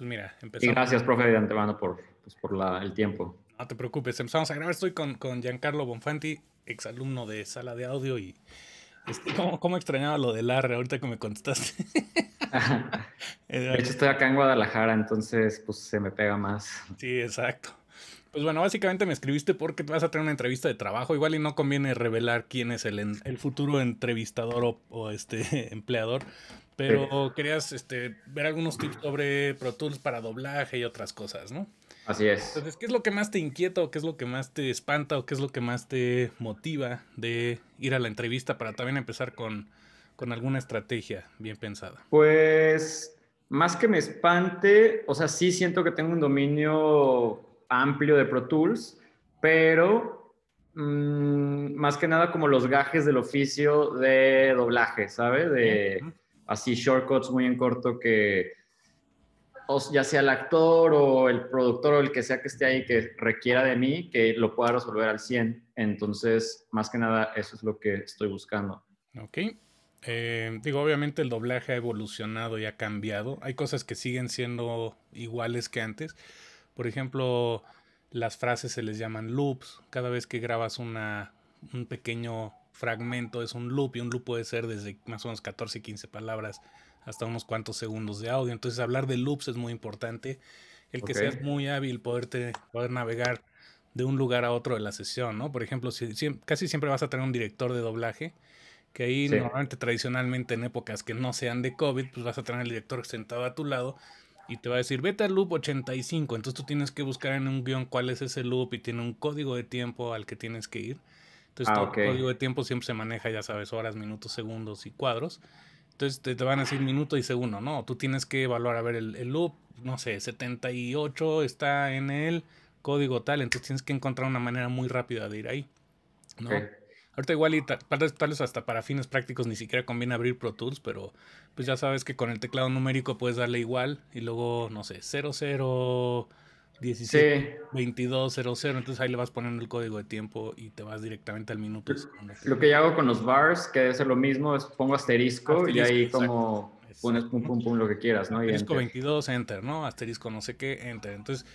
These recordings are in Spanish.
Pues mira, empezamos. Y gracias, profe, de antemano por, pues, el tiempo. No te preocupes, empezamos a grabar. Estoy con, Giancarlo Bonfanti, exalumno de sala de audio y este, ¿cómo, extrañaba lo del ARRE ahorita que me contestaste? de hecho, estoy acá en Guadalajara, entonces pues se me pega más. Sí, exacto. Pues bueno, básicamente me escribiste porque vas a tener una entrevista de trabajo. Igual y no conviene revelar quién es el, futuro entrevistador o, o este empleador. Pero querías este, ver algunos tips sobre Pro Tools para doblaje y otras cosas, ¿no? Así es. Entonces, ¿qué es lo que más te inquieta o qué es lo que más te espanta o qué es lo que más te motiva de ir a la entrevista para también empezar con, alguna estrategia bien pensada? Pues más que me espante, o sea, sí siento que tengo un dominio amplio de Pro Tools, pero mm, más que nada como los gajes del oficio de doblaje, ¿sabes? De, así shortcuts muy en corto que ya sea el actor o el productor o el que sea que esté ahí que requiera de mí, que lo pueda resolver al 100. Entonces, más que nada, eso es lo que estoy buscando. Ok. Eh, digo, obviamente el doblaje ha evolucionado y ha cambiado. Hay cosas que siguen siendo iguales que antes. Por ejemplo, las frases se les llaman loops. Cada vez que grabas un pequeño fragmento, es un loop, y un loop puede ser desde más o menos 14, 15 palabras hasta unos cuantos segundos de audio. Entonces hablar de loops es muy importante. El que sea seas muy hábil, poderte, poder navegar de un lugar a otro de la sesión, ¿no? Por ejemplo, si, casi siempre vas a tener un director de doblaje, que ahí normalmente tradicionalmente en épocas que no sean de COVID, pues vas a tener el director sentado a tu lado y te va a decir, vete al loop 85, entonces tú tienes que buscar en un guión cuál es ese loop y tiene un código de tiempo al que tienes que ir. Entonces ah, todo el código de tiempo siempre se maneja, ya sabes, horas, minutos, segundos y cuadros. Entonces te, van a decir minuto y segundo, ¿no? Tú tienes que evaluar, a ver, el, loop, no sé, 78 está en el código tal, entonces tienes que encontrar una manera muy rápida de ir ahí, ¿no? Ahorita igual y tal hasta para fines prácticos ni siquiera conviene abrir Pro Tools, pero pues ya sabes que con el teclado numérico puedes darle igual y luego, no sé, 00... 22 0 entonces ahí le vas poniendo el código de tiempo y te vas directamente al minuto. Lo que yo hago con los bars, que debe ser lo mismo, es pongo asterisco, y ahí como pones pum pum pum lo que quieras, ¿no? Asterisco 22, enter, ¿no? Asterisco no sé qué, enter. Entonces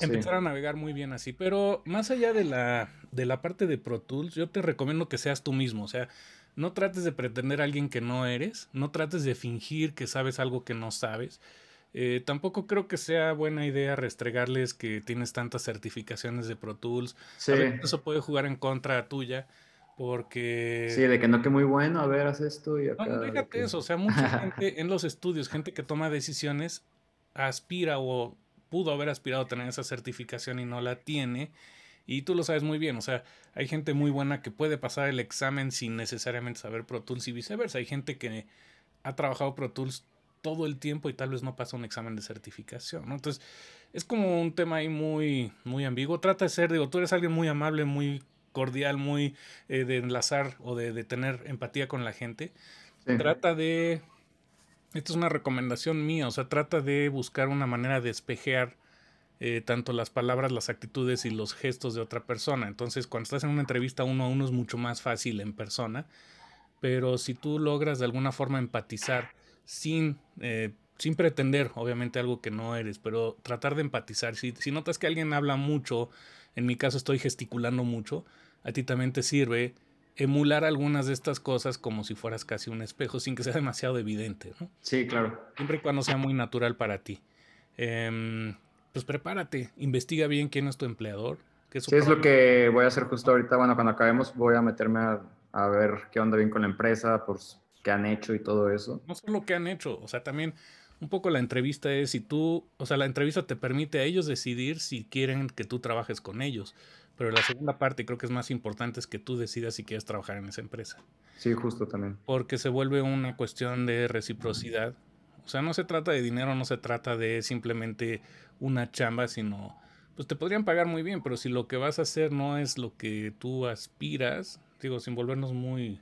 empezar a navegar muy bien así, pero más allá de la, de la parte de Pro Tools, yo te recomiendo que seas tú mismo, o sea, no trates de pretender a alguien que no eres, no trates de fingir que sabes algo que no sabes eh, tampoco creo que sea buena idea restregarles que tienes tantas certificaciones de Pro Tools. eso puede jugar en contra tuya. Porque. Sí, de que no, que muy bueno, a ver, haces esto y acá. No, fíjate eso. O sea, mucha gente en los estudios, gente que toma decisiones, aspira o pudo haber aspirado a tener esa certificación y no la tiene. Y tú lo sabes muy bien, o sea, hay gente muy buena que puede pasar el examen sin necesariamente saber Pro Tools y viceversa. Hay gente que ha trabajado Pro Tools todo el tiempo y tal vez no pasa un examen de certificación, Entonces, es como un tema ahí muy, muy ambiguo. Trata de ser, digo, tú eres alguien muy amable, muy cordial, muy eh, de enlazar o de, tener empatía con la gente. Trata de, esto es una recomendación mía, o sea, trata de buscar una manera de espejear eh, tanto las palabras, las actitudes y los gestos de otra persona. Entonces, cuando estás en una entrevista uno a uno es mucho más fácil en persona, pero si tú logras de alguna forma empatizar, sin, eh, sin pretender, obviamente, algo que no eres, pero tratar de empatizar. Si, si notas que alguien habla mucho, en mi caso estoy gesticulando mucho, a ti también te sirve emular algunas de estas cosas como si fueras casi un espejo, sin que sea demasiado evidente. Sí, claro. Siempre y cuando sea muy natural para ti. Em, pues prepárate, investiga bien quién es tu empleador. qué es es lo que voy a hacer justo ahorita. Bueno, cuando acabemos voy a meterme a, ver qué onda bien con la empresa, por que han hecho y todo eso. No solo que han hecho, o sea, también un poco la entrevista es si tú, o sea, la entrevista te permite a ellos decidir si quieren que tú trabajes con ellos. Pero la segunda parte creo que es más importante es que tú decidas si quieres trabajar en esa empresa. Sí, justo también. Porque se vuelve una cuestión de reciprocidad. O sea, no se trata de dinero, no se trata de simplemente una chamba, sino, pues te podrían pagar muy bien, pero si lo que vas a hacer no es lo que tú aspiras, digo, sin volvernos muy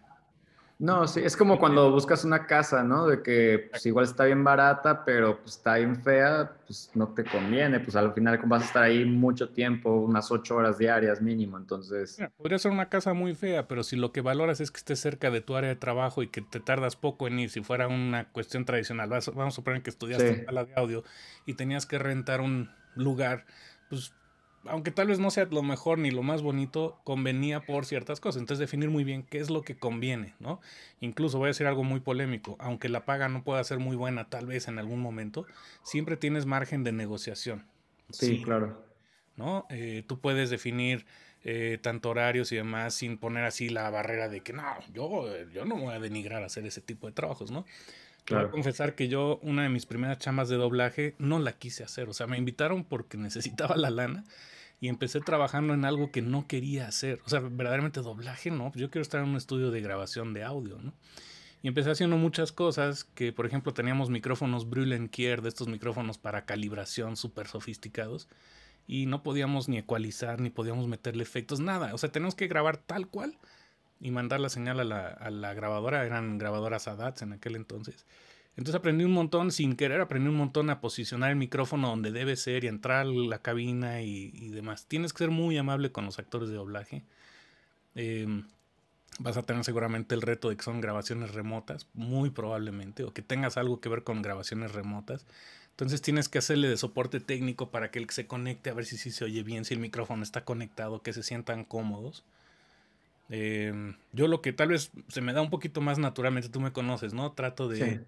no, sí, es como cuando buscas una casa, ¿no? De que pues, igual está bien barata, pero pues, está bien fea, pues no te conviene, pues al final vas a estar ahí mucho tiempo, unas ocho horas diarias mínimo, entonces... podría ser una casa muy fea, pero si lo que valoras es que esté cerca de tu área de trabajo y que te tardas poco en ir, si fuera una cuestión tradicional, vamos a suponer que estudiaste en sala de audio y tenías que rentar un lugar, pues aunque tal vez no sea lo mejor ni lo más bonito, convenía por ciertas cosas. Entonces definir muy bien qué es lo que conviene, ¿no? Incluso voy a decir algo muy polémico, aunque la paga no pueda ser muy buena tal vez en algún momento, siempre tienes margen de negociación. Sí, claro. ¿No? Eh, tú puedes definir eh, tanto horarios y demás sin poner así la barrera de que no, yo, yo no voy a denigrar a hacer ese tipo de trabajos, ¿no? Claro. Voy a confesar que yo una de mis primeras chamas de doblaje no la quise hacer, o sea, me invitaron porque necesitaba la lana y empecé trabajando en algo que no quería hacer. O sea, verdaderamente doblaje, no. Pues yo quiero estar en un estudio de grabación de audio, ¿no? Y empecé haciendo muchas cosas que, por ejemplo, teníamos micrófonos Brühlenkier, de estos micrófonos para calibración súper sofisticados, y no podíamos ni ecualizar, ni podíamos meterle efectos, nada. O sea, tenemos que grabar tal cual y mandar la señal a la, a la grabadora. Eran grabadoras ADATS en aquel entonces. Entonces aprendí un montón, sin querer, aprendí un montón a posicionar el micrófono donde debe ser y entrar la cabina y, demás. Tienes que ser muy amable con los actores de doblaje. Em, vas a tener seguramente el reto de que son grabaciones remotas, muy probablemente, o que tengas algo que ver con grabaciones remotas. Entonces tienes que hacerle de soporte técnico para que él se conecte a ver si, se oye bien, si el micrófono está conectado, que se sientan cómodos. Em, yo lo que tal vez se me da un poquito más naturalmente, tú me conoces, ¿no? Trato de...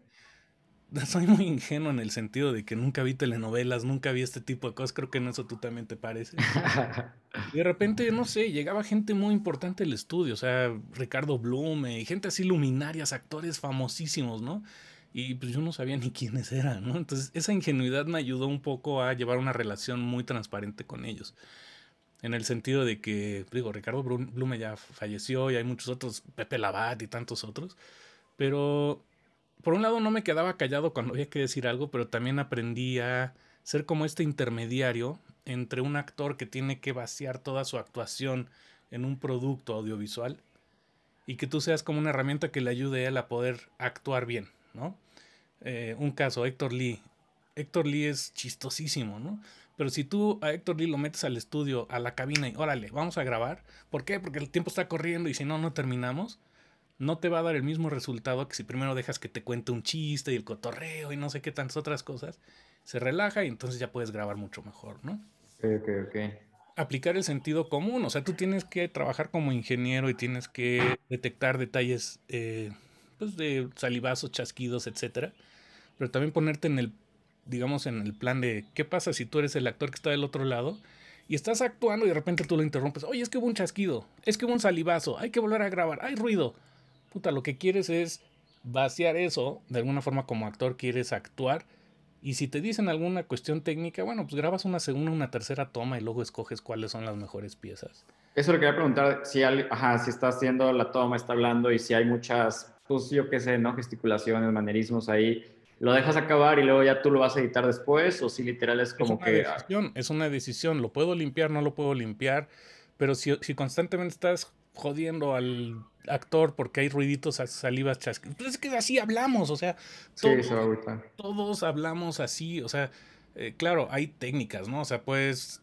soy muy ingenuo en el sentido de que nunca vi telenovelas, nunca vi este tipo de cosas, creo que en eso tú también te parece. de repente, no sé, llegaba gente muy importante al estudio, o sea, Ricardo Blume, y gente así luminarias, actores famosísimos, ¿no? Y pues yo no sabía ni quiénes eran, ¿no? Entonces esa ingenuidad me ayudó un poco a llevar una relación muy transparente con ellos. En el sentido de que, digo, Ricardo Blume ya falleció y hay muchos otros, Pepe Labat y tantos otros, pero por un lado no me quedaba callado cuando había que decir algo, pero también aprendí a ser como este intermediario entre un actor que tiene que vaciar toda su actuación en un producto audiovisual y que tú seas como una herramienta que le ayude a él a poder actuar bien, ¿no? Eh, un caso, Héctor Lee. Héctor Lee es chistosísimo, ¿no? Pero si tú a Héctor Lee lo metes al estudio, a la cabina y órale, vamos a grabar, ¿por qué? Porque el tiempo está corriendo y si no, no terminamos no te va a dar el mismo resultado que si primero dejas que te cuente un chiste y el cotorreo y no sé qué tantas otras cosas. Se relaja y entonces ya puedes grabar mucho mejor, ¿no? Aplicar el sentido común, o sea, tú tienes que trabajar como ingeniero y tienes que detectar detalles eh, pues de salivazos, chasquidos, etcétera. Pero también ponerte en el, digamos, en el plan de qué pasa si tú eres el actor que está del otro lado y estás actuando y de repente tú lo interrumpes. Oye, es que hubo un chasquido, es que hubo un salivazo, hay que volver a grabar, hay ruido puta, lo que quieres es vaciar eso, de alguna forma como actor quieres actuar. Y si te dicen alguna cuestión técnica, bueno, pues grabas una segunda, una tercera toma y luego escoges cuáles son las mejores piezas. Eso lo quería preguntar, si, si está haciendo la toma, está hablando y si hay muchas, pues yo qué sé, ¿no? Gesticulaciones, manerismos ahí, ¿lo dejas acabar y luego ya tú lo vas a editar después? ¿O si literal es como es una que... Ah, es una decisión, lo puedo limpiar, no lo puedo limpiar, pero si, si constantemente estás jodiendo al actor porque hay ruiditos salivas chasquidos. Pues es que así hablamos, o sea, todos, hablamos así, o sea, eh, claro, hay técnicas, ¿no? O sea, pues,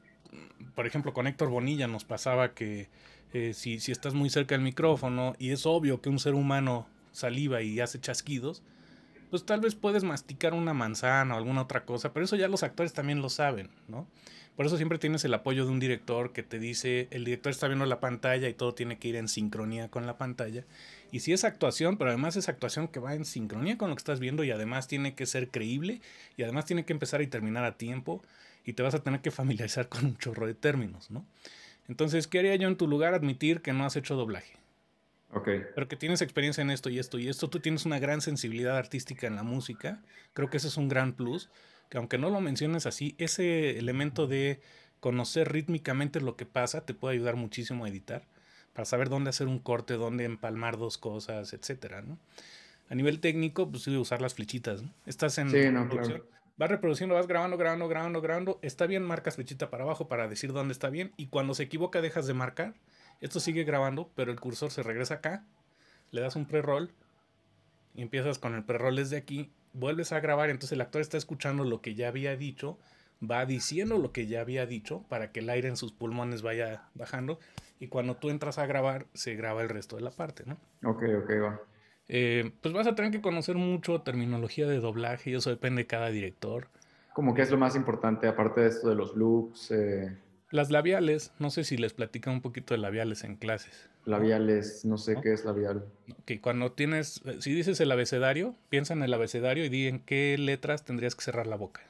por ejemplo, con Héctor Bonilla nos pasaba que eh, si, si, estás muy cerca del micrófono y es obvio que un ser humano saliva y hace chasquidos, pues tal vez puedes masticar una manzana o alguna otra cosa, pero eso ya los actores también lo saben, ¿no? Por eso siempre tienes el apoyo de un director que te dice, el director está viendo la pantalla y todo tiene que ir en sincronía con la pantalla. Y si es actuación, pero además es actuación que va en sincronía con lo que estás viendo y además tiene que ser creíble y además tiene que empezar y terminar a tiempo y te vas a tener que familiarizar con un chorro de términos, ¿no? Entonces, ¿qué haría yo en tu lugar? Admitir que no has hecho doblaje. Ok. Pero que tienes experiencia en esto y esto y esto, tú tienes una gran sensibilidad artística en la música, creo que ese es un gran plus que aunque no lo menciones así, ese elemento de conocer rítmicamente lo que pasa te puede ayudar muchísimo a editar, para saber dónde hacer un corte, dónde empalmar dos cosas, etc. A nivel técnico, pues sí, usar las flechitas, Estás en producción, Vas reproduciendo, vas grabando, grabando, grabando, grabando. Está bien, marcas flechita para abajo para decir dónde está bien. Y cuando se equivoca, dejas de marcar. Esto sigue grabando, pero el cursor se regresa acá. Le das un pre-roll. Y empiezas con el pre-roll desde aquí vuelves a grabar, entonces el actor está escuchando lo que ya había dicho, va diciendo lo que ya había dicho para que el aire en sus pulmones vaya bajando y cuando tú entras a grabar se graba el resto de la parte, ¿no? Ok, ok, va. Eh, pues vas a tener que conocer mucho terminología de doblaje eso depende de cada director. Como que es lo más importante, aparte de esto de los looks, Eh... Las labiales, no sé si les platican un poquito de labiales en clases. Labiales, no sé qué es labial. Que cuando tienes, eh, si dices el abecedario, piensa en el abecedario y di en qué letras tendrías que cerrar la boca.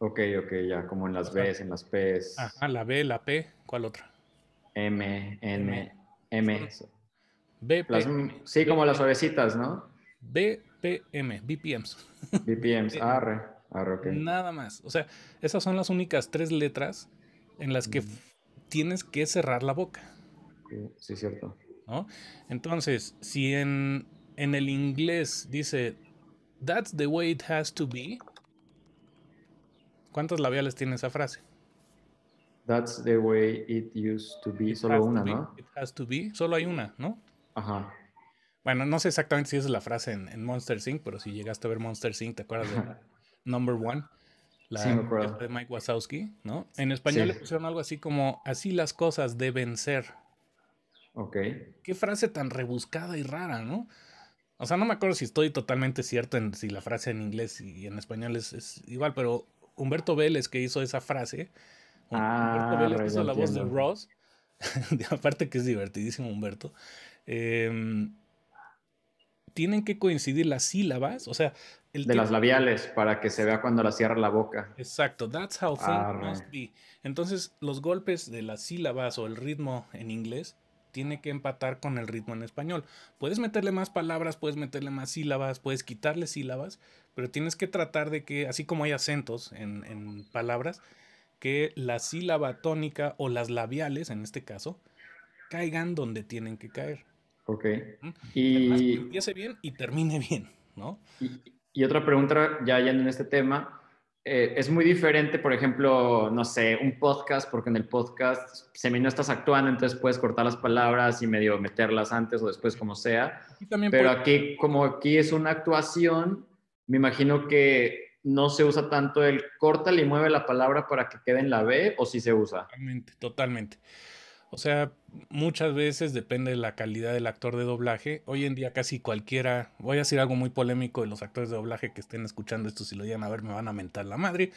Ok, ok, ya, como en las b en las p Ajá, la B, la P, ¿cuál otra? M, N, M. B, P, M, sí, como las suavecitas, ¿no? B, P, M, BPMs. BPMs, R, R, ok. Nada más. O sea, esas son las únicas tres letras en las que tienes que cerrar la boca. Sí, es cierto. Entonces, si en, en el inglés dice, that's the way it has to be, ¿cuántos labiales tiene esa frase? That's the way it used to be. Solo una, ¿no? It has to be. Solo hay una, ¿no? Ajá. Bueno, no sé exactamente si esa es la frase en, Monster Sync, pero si llegaste a ver Monster Sync, ¿te acuerdas de Number One? la de Mike Wazowski, ¿no? En español le pusieron algo así como, así las cosas deben ser. Ok. Qué frase tan rebuscada y rara, ¿no? O sea, no me acuerdo si estoy totalmente cierto en si la frase en inglés y en español es, igual, pero Humberto Vélez que hizo esa frase, ah, Humberto Vélez hizo la voz de Ross, aparte que es divertidísimo Humberto, em, tienen que coincidir las sílabas, o sea, de las labiales para que se vea cuando la cierra la boca. Exacto, that's how ah, it must be. Entonces, los golpes de las sílabas o el ritmo en inglés tiene que empatar con el ritmo en español. Puedes meterle más palabras, puedes meterle más sílabas, puedes quitarle sílabas, pero tienes que tratar de que, así como hay acentos en, palabras, que la sílaba tónica o las labiales, en este caso, caigan donde tienen que caer. Ok. Y... empiece bien y termine bien, ¿no? Y otra pregunta, ya yendo en este tema, eh, es muy diferente, por ejemplo, no sé, un podcast, porque en el podcast me no estás actuando, entonces puedes cortar las palabras y medio meterlas antes o después, como sea. Pero aquí, como aquí es una actuación, me imagino que no se usa tanto el corta y mueve la palabra para que quede en la B, o si se usa. Totalmente, totalmente. O sea, muchas veces depende de la calidad del actor de doblaje. Hoy en día casi cualquiera, voy a decir algo muy polémico de los actores de doblaje que estén escuchando esto, si lo llegan a ver me van a mentar la madre,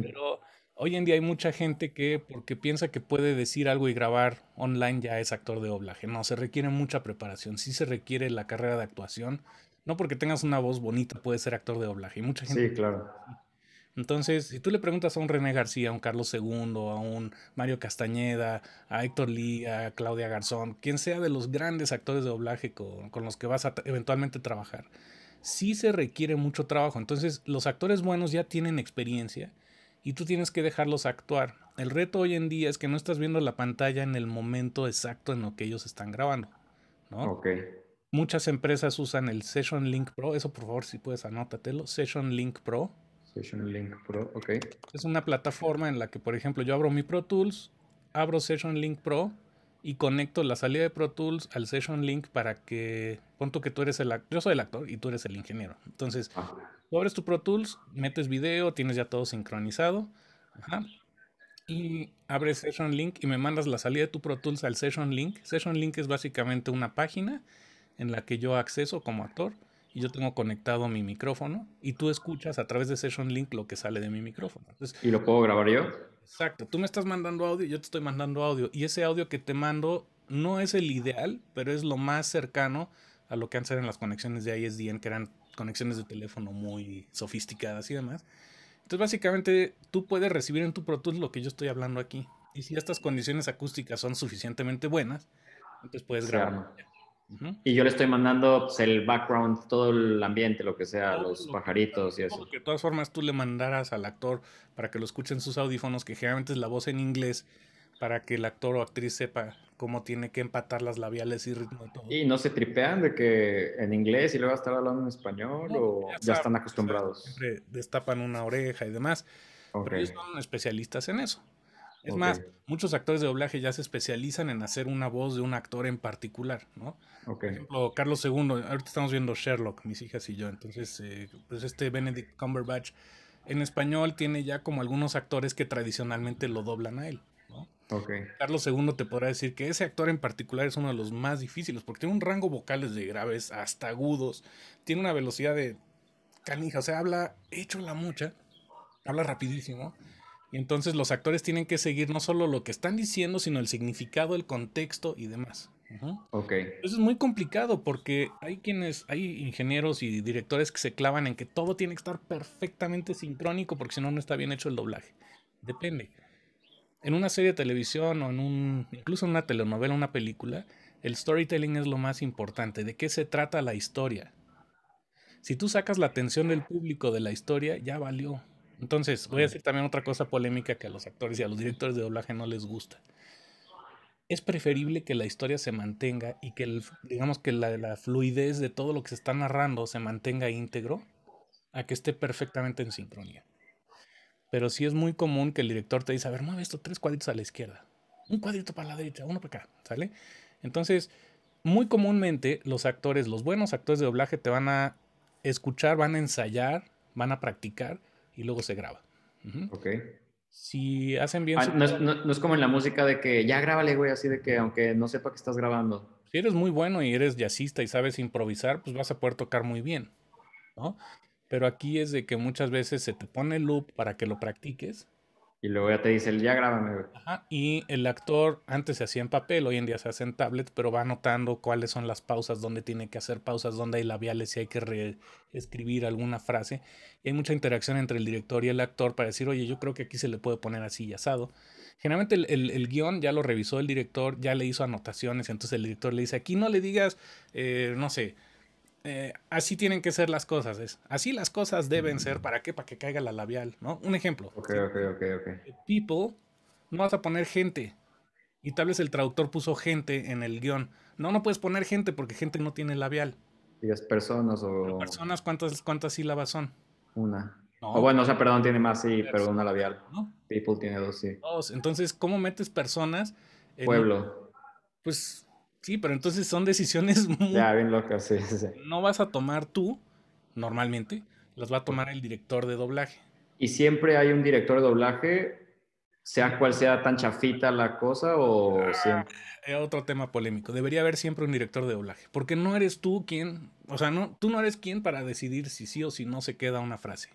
pero hoy en día hay mucha gente que porque piensa que puede decir algo y grabar online ya es actor de doblaje. No, se requiere mucha preparación, sí se requiere la carrera de actuación. No porque tengas una voz bonita puedes ser actor de doblaje. Y mucha gente sí, claro. Entonces, si tú le preguntas a un René García, a un Carlos II, a un Mario Castañeda, a Héctor Lee, a Claudia Garzón, quien sea de los grandes actores de doblaje con, los que vas a eventualmente trabajar, sí se requiere mucho trabajo. Entonces, los actores buenos ya tienen experiencia y tú tienes que dejarlos actuar. El reto hoy en día es que no estás viendo la pantalla en el momento exacto en lo que ellos están grabando, Muchas empresas usan el Session Link Pro, eso por favor si puedes anótatelo, Session Link Pro, Session Link Pro, ok. Es una plataforma en la que, por ejemplo, yo abro mi Pro Tools, abro Session Link Pro y conecto la salida de Pro Tools al Session Link para que, punto que tú eres el actor, yo soy el actor y tú eres el ingeniero. Entonces, tú abres tu Pro Tools, metes video, tienes ya todo sincronizado. Ajá. Y abres Session Link y me mandas la salida de tu Pro Tools al Session Link. Session Link es básicamente una página en la que yo acceso como actor y yo tengo conectado mi micrófono y tú escuchas a través de Session Link lo que sale de mi micrófono. ¿Y lo puedo grabar yo? Exacto, tú me estás mandando audio, yo te estoy mandando audio y ese audio que te mando no es el ideal, pero es lo más cercano a lo que antes eran las conexiones de ISDN, que eran conexiones de teléfono muy sofisticadas y demás. Entonces básicamente tú puedes recibir en tu Pro Tools lo que yo estoy hablando aquí. Y si estas condiciones acústicas son suficientemente buenas, entonces puedes grabar. Y yo le estoy mandando pues, el background, todo el ambiente, lo que sea, los pajaritos y eso. Que de todas formas tú le mandarás al actor para que lo escuchen sus audífonos, que generalmente es la voz en inglés, para que el actor o actriz sepa cómo tiene que empatar las labiales y ritmo y todo. Y no se tripean de que en inglés y luego estar hablando en español o pues, ya, están acostumbrados. destapan una oreja y demás. Pero ellos son especialistas en eso. Es más, muchos actores de doblaje ya se especializan en hacer una voz de un actor en particular, ¿no? Por ejemplo, Carlos II, ahorita estamos viendo Sherlock, mis hijas y yo, entonces, eh, pues este Benedict Cumberbatch en español tiene ya como algunos actores que tradicionalmente lo doblan a él, ¿no? Carlos II te podrá decir que ese actor en particular es uno de los más difíciles, porque tiene un rango vocales de graves hasta agudos, tiene una velocidad de canija, o sea, habla, hecho la mucha, habla rapidísimo y entonces los actores tienen que seguir no solo lo que están diciendo, sino el significado, el contexto y demás. ok Eso es muy complicado porque hay quienes, hay ingenieros y directores que se clavan en que todo tiene que estar perfectamente sincrónico porque si no, no está bien hecho el doblaje. Depende. En una serie de televisión o en incluso en una telenovela, una película, el storytelling es lo más importante. ¿De qué se trata la historia? Si tú sacas la atención del público de la historia, ya valió. Entonces, voy a decir mm. también otra cosa polémica que a los actores y a los directores de doblaje no les gusta. Es preferible que la historia se mantenga y que, digamos, que la, fluidez de todo lo que se está narrando se mantenga íntegro a que esté perfectamente en sincronía. Pero sí es muy común que el director te dice, a ver, mueve esto tres cuadritos a la izquierda, un cuadrito para la derecha, uno para acá, ¿sale? Entonces, muy comúnmente los actores, los buenos actores de doblaje te van a escuchar, van a ensayar, van a practicar y luego se graba. Ok. Si hacen bien... Ah, no, es, como en la música de que ya grábale, güey, así de que aunque no sepa que estás grabando. Si eres muy bueno y eres jazzista y sabes improvisar, pues vas a poder tocar muy bien, ¿no? Pero aquí es de que muchas veces se te pone el loop para que lo practiques y luego ya te dice, el, ya grábame, y el actor antes se hacía en papel, hoy en día se hace en tablet, pero va anotando cuáles son las pausas, dónde tiene que hacer pausas, dónde hay labiales, si hay que reescribir alguna frase. Y hay mucha interacción entre el director y el actor para decir, oye, yo creo que aquí se le puede poner así y asado. Generalmente el, guión ya lo revisó el director, ya le hizo anotaciones, entonces el director le dice, aquí no le digas, eh, no sé, eh, así tienen que ser las cosas, es, así las cosas deben ser, ¿para qué? Para que caiga la labial, ¿no? Un ejemplo. Ok, ok, ok, eh, People, no vas a poner gente. Y tal vez el traductor puso gente en el guión. No, no puedes poner gente porque gente no tiene labial. Digas personas o... personas, ¿cuántas, ¿cuántas sílabas son? Una. O bueno, o sea, perdón, tiene más, sí, pero una labial. People tiene dos, sí. Dos. Entonces, ¿cómo metes personas? Pueblo. Pues Sí, pero entonces son decisiones muy... Ya, bien locas, sí, sí, No vas a tomar tú, normalmente, las va a tomar el director de doblaje. Y siempre hay un director de doblaje, sea cual sea tan chafita la cosa o ah, siempre... Eh, otro tema polémico. Debería haber siempre un director de doblaje, porque no eres tú quien, o sea, no, tú no eres quien para decidir si sí o si no se queda una frase.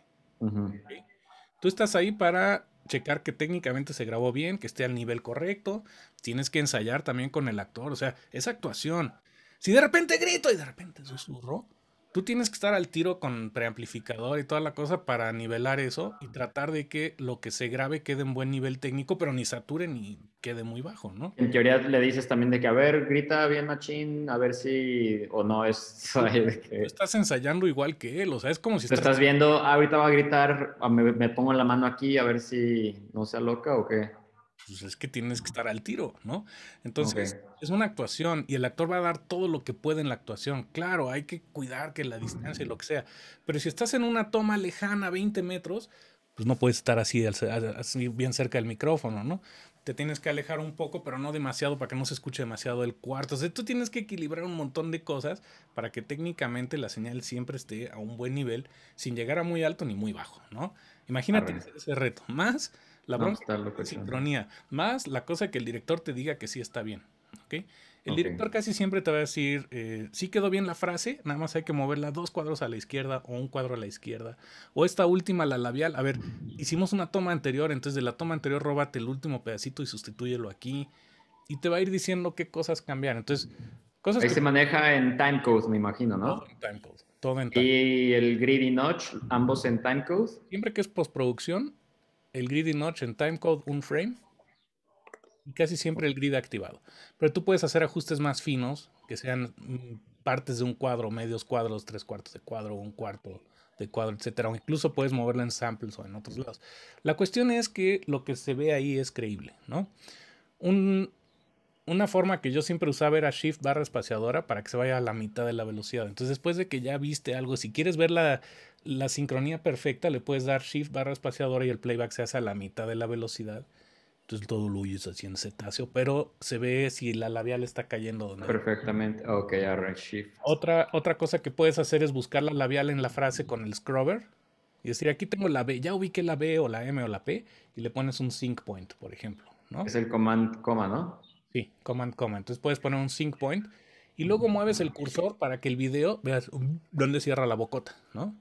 Tú estás ahí para checar que técnicamente se grabó bien, que esté al nivel correcto. Tienes que ensayar también con el actor, o sea, esa actuación. Si de repente grito y de repente susurro, tú tienes que estar al tiro con preamplificador y toda la cosa para nivelar eso y tratar de que lo que se grabe quede en buen nivel técnico, pero ni sature ni quede muy bajo, ¿no? En teoría le dices también de que, a ver, grita bien machín, a ver si o no es... estás ensayando igual que él, o sea, es como si... Te estás, viendo, ah, ahorita va a gritar, me, me pongo la mano aquí, a ver si no sea loca o qué pues es que tienes que estar al tiro, ¿no? Entonces, es una actuación y el actor va a dar todo lo que puede en la actuación. Claro, hay que cuidar que la distancia y lo que sea, pero si estás en una toma lejana, 20 metros, pues no puedes estar así, así bien cerca del micrófono, ¿no? Te tienes que alejar un poco, pero no demasiado para que no se escuche demasiado el cuarto. O sea, tú tienes que equilibrar un montón de cosas para que técnicamente la señal siempre esté a un buen nivel, sin llegar a muy alto ni muy bajo, ¿no? Imagínate ese reto. Más la sincronía, más la cosa que el director te diga que sí está bien. ¿okay? El director casi siempre te va a decir, eh, sí quedó bien la frase, nada más hay que moverla dos cuadros a la izquierda o un cuadro a la izquierda. O esta última, la labial, a ver, hicimos una toma anterior, entonces de la toma anterior róbate el último pedacito y sustitúyelo aquí. Y te va a ir diciendo qué cosas cambiar. Entonces, cosas que... se maneja en timecode, me imagino, ¿no? Todo en timecode. Todo Y el grid y notch, ambos en timecode. Siempre que es postproducción, el grid y notch en timecode un frame y casi siempre el grid activado. Pero tú puedes hacer ajustes más finos, que sean mm, partes de un cuadro, medios cuadros, tres cuartos de cuadro, un cuarto de cuadro, etcétera. O incluso puedes moverlo en samples o en otros lados. La cuestión es que lo que se ve ahí es creíble, ¿no? Un, una forma que yo siempre usaba era shift barra espaciadora para que se vaya a la mitad de la velocidad. Entonces, después de que ya viste algo, si quieres ver la, sincronía perfecta, le puedes dar shift barra espaciadora y el playback se hace a la mitad de la velocidad. Entonces todo lo es así en cetáceo, pero se ve si la labial está cayendo no. Perfectamente. Ok, ahora shift. Otra, otra cosa que puedes hacer es buscar la labial en la frase con el scrubber y decir, aquí tengo la B, ya ubiqué la B o la M o la P y le pones un sync point, por ejemplo. ¿no? Es el command coma, ¿no? Sí, command, command. Entonces puedes poner un sync point y luego mueves el cursor para que el video veas dónde cierra la bocota, ¿no?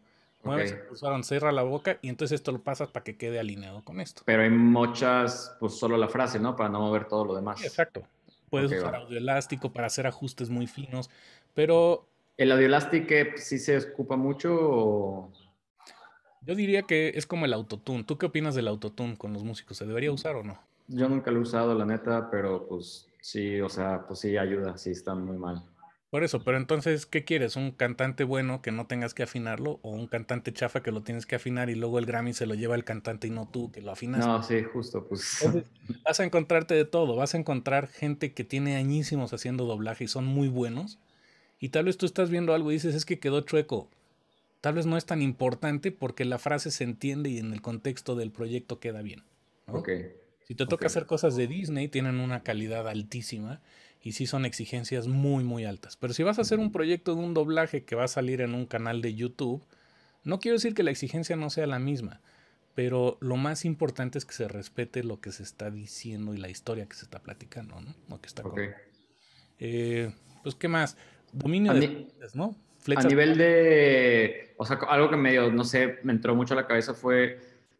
Mueves el cursor donde cierra la boca y entonces esto lo pasas para que quede alineado con esto. Pero hay muchas, pues solo la frase, ¿no? Para no mover todo lo demás. exacto. Puedes usar elástico para hacer ajustes muy finos, pero... ¿El audio elástico sí se ocupa mucho Yo diría que es como el autotune. ¿Tú qué opinas del autotune con los músicos? ¿Se debería usar o no? Yo nunca lo he usado, la neta, pero pues sí, o sea, pues sí ayuda, sí está muy mal. Por eso, pero entonces, ¿qué quieres? ¿Un cantante bueno que no tengas que afinarlo o un cantante chafa que lo tienes que afinar y luego el Grammy se lo lleva el cantante y no tú que lo afinas? No, sí, justo, pues. vas a encontrarte de todo, vas a encontrar gente que tiene añísimos haciendo doblaje y son muy buenos y tal vez tú estás viendo algo y dices, es que quedó chueco. Tal vez no es tan importante porque la frase se entiende y en el contexto del proyecto queda bien. Ok. Si te toca hacer cosas de Disney, tienen una calidad altísima y sí son exigencias muy, muy altas. Pero si vas a hacer un proyecto de un doblaje que va a salir en un canal de YouTube, no quiero decir que la exigencia no sea la misma, pero lo más importante es que se respete lo que se está diciendo y la historia que se está platicando, ¿no? Lo que está okay. Eh, pues, ¿qué más? Dominio de a nivel de, o sea, algo que medio, no sé, me entró mucho a la cabeza fue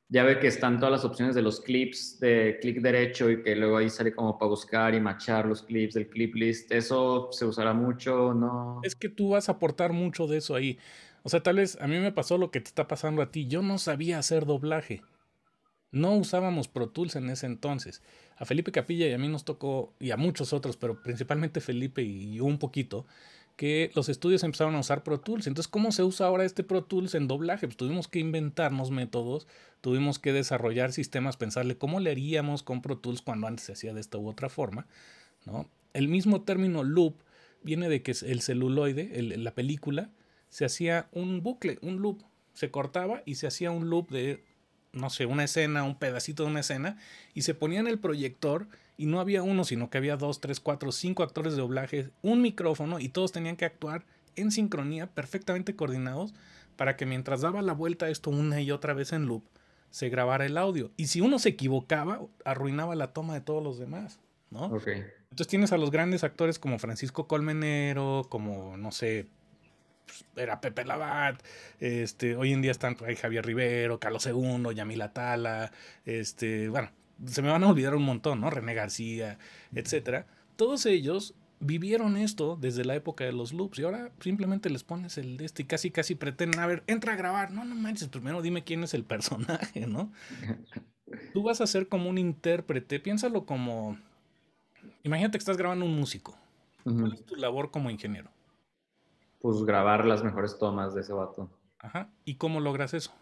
ya ve que están todas las opciones de los clips de clic derecho y que luego ahí sale como para buscar y machar los clips del clip list. ¿Eso se usará mucho no? Es que tú vas a aportar mucho de eso ahí. O sea, tal vez a mí me pasó lo que te está pasando a ti. Yo no sabía hacer doblaje. No usábamos Pro Tools en ese entonces. A Felipe Capilla y a mí nos tocó, y a muchos otros, pero principalmente Felipe y un poquito, que los estudios empezaron a usar Pro Tools. Entonces, ¿cómo se usa ahora este Pro Tools en doblaje? Pues tuvimos que inventarnos métodos, tuvimos que desarrollar sistemas, pensarle cómo le haríamos con Pro Tools cuando antes se hacía de esta u otra forma. ¿no? El mismo término loop viene de que el celuloide, la película, se hacía un bucle, un loop. Se cortaba y se hacía un loop de, no sé, una escena, un pedacito de una escena, y se ponía en el proyector y no había uno, sino que había dos, tres, cuatro, cinco actores de doblaje, un micrófono y todos tenían que actuar en sincronía, perfectamente coordinados, para que mientras daba la vuelta esto una y otra vez en loop, se grabara el audio. Y si uno se equivocaba, arruinaba la toma de todos los demás, ¿no? Entonces tienes a los grandes actores como Francisco Colmenero, como, no sé, pues, era Pepe Labat, este, hoy en día están Javier Rivero, Carlos II, Yamila Tala, este, bueno, se me van a olvidar un montón, ¿no? René García, etcétera. Todos ellos vivieron esto desde la época de los loops y ahora simplemente les pones el de este y casi casi pretenden, a ver, entra a grabar, no, no manches, primero dime quién es el personaje, ¿no? Tú vas a ser como un intérprete, piénsalo como, imagínate que estás grabando un músico, ¿cuál es tu labor como ingeniero? Pues grabar las mejores tomas de ese vato. Ajá, ¿y cómo logras eso?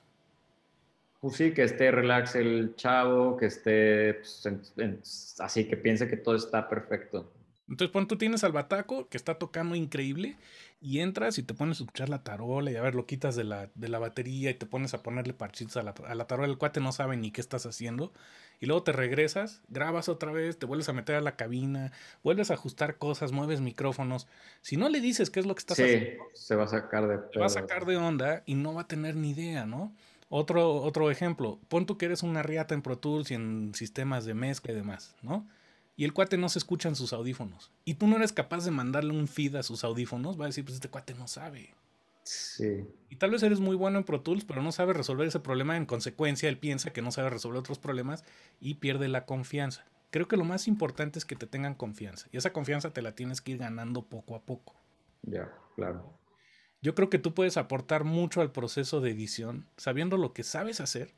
Pues sí, que esté relax el chavo, que esté pues, así, que piense que todo está perfecto. Entonces, pon, tú tienes al bataco que está tocando increíble y entras y te pones a escuchar la tarola y a ver, lo quitas de la, de la batería y te pones a ponerle parchitos a la, a la tarola. El cuate no sabe ni qué estás haciendo. Y luego te regresas, grabas otra vez, te vuelves a meter a la cabina, vuelves a ajustar cosas, mueves micrófonos. Si no le dices qué es lo que estás haciendo, se va a sacar de. Se va a sacar de onda y no va a tener ni idea, ¿no? Otro, otro ejemplo, pon tú que eres una riata en Pro Tools y en sistemas de mezcla y demás, ¿no? Y el cuate no se escucha en sus audífonos. Y tú no eres capaz de mandarle un feed a sus audífonos, va a decir, pues este cuate no sabe. Sí. Y tal vez eres muy bueno en Pro Tools, pero no sabe resolver ese problema. En consecuencia, él piensa que no sabe resolver otros problemas y pierde la confianza. Creo que lo más importante es que te tengan confianza. Y esa confianza te la tienes que ir ganando poco a poco. Ya, claro. Yo creo que tú puedes aportar mucho al proceso de edición, sabiendo lo que sabes hacer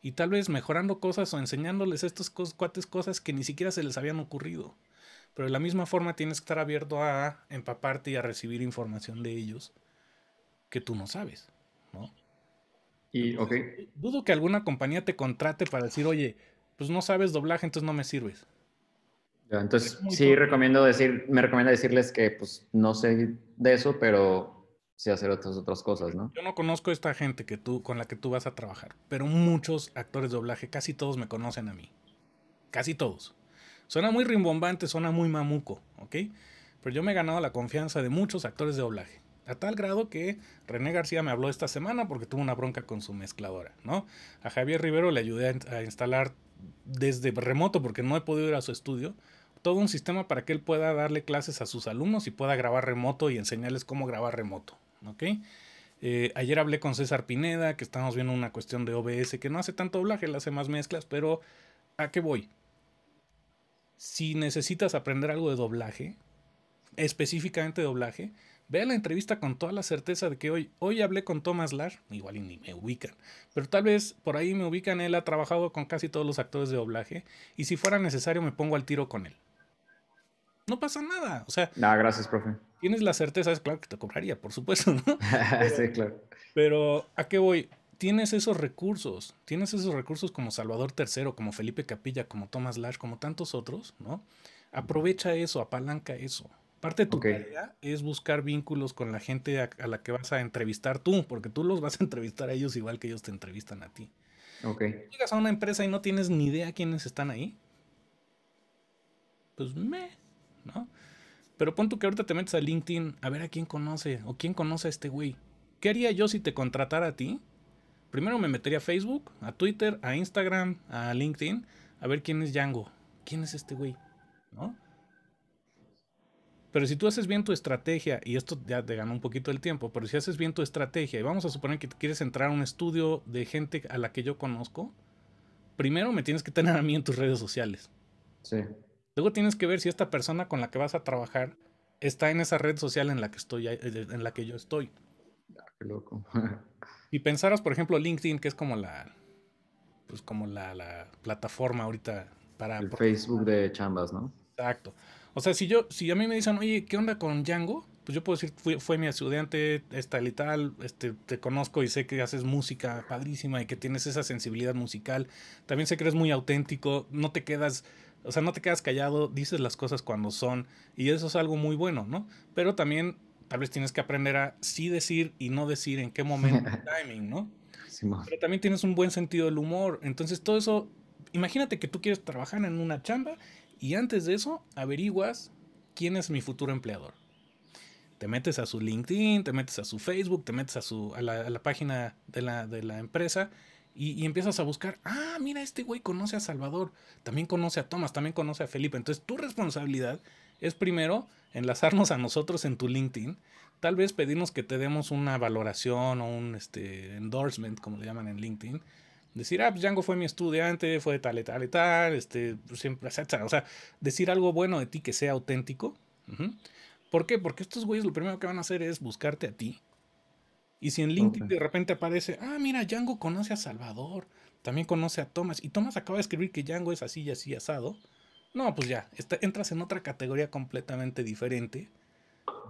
y tal vez mejorando cosas o enseñándoles estas estos cuates cosas que ni siquiera se les habían ocurrido. Pero de la misma forma tienes que estar abierto a empaparte y a recibir información de ellos que tú no sabes, ¿no? Y, Dudo que alguna compañía te contrate para decir, oye, pues no sabes doblaje, entonces no me sirves. Entonces, sí, recomiendo decir, me recomienda decirles que pues no sé de eso, pero sí hacer otras otras cosas, ¿no? Yo no conozco esta gente que tú, con la que tú vas a trabajar, pero muchos actores de doblaje, casi todos me conocen a mí. Casi todos. Suena muy rimbombante, suena muy mamuco, ¿ok? Pero yo me he ganado la confianza de muchos actores de doblaje. A tal grado que René García me habló esta semana porque tuvo una bronca con su mezcladora, ¿no? A Javier Rivero le ayudé a, instalar desde remoto porque no he podido ir a su estudio. Todo un sistema para que él pueda darle clases a sus alumnos y pueda grabar remoto y enseñarles cómo grabar remoto, eh, ayer hablé con César Pineda, que estamos viendo una cuestión de OBS, que no hace tanto doblaje, le hace más mezclas, pero ¿a qué voy? Si necesitas aprender algo de doblaje, específicamente doblaje, vea la entrevista con toda la certeza de que hoy, hoy hablé con Thomas Lar, igual ni me ubican, pero tal vez por ahí me ubican, él ha trabajado con casi todos los actores de doblaje, y si fuera necesario me pongo al tiro con él no pasa nada. O sea. No, gracias, profe. Tienes la certeza, es claro que te compraría por supuesto, ¿no? sí, claro. Pero, ¿a qué voy? Tienes esos recursos, tienes esos recursos como Salvador III, como Felipe Capilla, como Thomas Lash, como tantos otros, ¿no? Aprovecha eso, apalanca eso. Parte de tu tarea es buscar vínculos con la gente a, la que vas a entrevistar tú, porque tú los vas a entrevistar a ellos igual que ellos te entrevistan a ti. Si Llegas a una empresa y no tienes ni idea quiénes están ahí. Pues me ¿no? Pero pon tú que ahorita te metes a LinkedIn a ver a quién conoce o quién conoce a este güey. ¿Qué haría yo si te contratara a ti? Primero me metería a Facebook, a Twitter, a Instagram, a LinkedIn, a ver quién es Django, quién es este güey, ¿no? Pero si tú haces bien tu estrategia, y esto ya te ganó un poquito el tiempo, pero si haces bien tu estrategia, y vamos a suponer que quieres entrar a un estudio de gente a la que yo conozco, primero me tienes que tener a mí en tus redes sociales. Sí. Luego tienes que ver si esta persona con la que vas a trabajar está en esa red social en la que estoy, eh, en la que yo estoy. Ah, qué loco. y pensaros, por ejemplo, LinkedIn, que es como la, pues como la, plataforma ahorita para... El Facebook de chambas, ¿no? Exacto. O sea, si yo, si a mí me dicen, oye, ¿qué onda con Django? Pues yo puedo decir, fue mi estudiante, tal y tal, este, te conozco y sé que haces música padrísima y que tienes esa sensibilidad musical. También sé que eres muy auténtico, no te quedas o sea, no te quedas callado, dices las cosas cuando son y eso es algo muy bueno, ¿no? Pero también tal vez tienes que aprender a sí decir y no decir en qué momento, timing, ¿no? Pero también tienes un buen sentido del humor. Entonces todo eso, imagínate que tú quieres trabajar en una chamba y antes de eso averiguas quién es mi futuro empleador. Te metes a su LinkedIn, te metes a su Facebook, te metes a, su, a, la, página de la, de la empresa y, empiezas a buscar, ah, mira, este güey conoce a Salvador, también conoce a Tomás, también conoce a Felipe. Entonces tu responsabilidad es primero enlazarnos a nosotros en tu LinkedIn, tal vez pedirnos que te demos una valoración o un este, endorsement, como le llaman en LinkedIn. Decir, ah, pues Django fue mi estudiante, fue tal y tal y tal, este, pues siempre, O sea, decir algo bueno de ti que sea auténtico. ¿Por qué? Porque estos güeyes lo primero que van a hacer es buscarte a ti y si en LinkedIn de repente aparece, ah, mira, Django conoce a Salvador, también conoce a Thomas, y Thomas acaba de escribir que Django es así y así asado, no, pues ya, entras en otra categoría completamente diferente.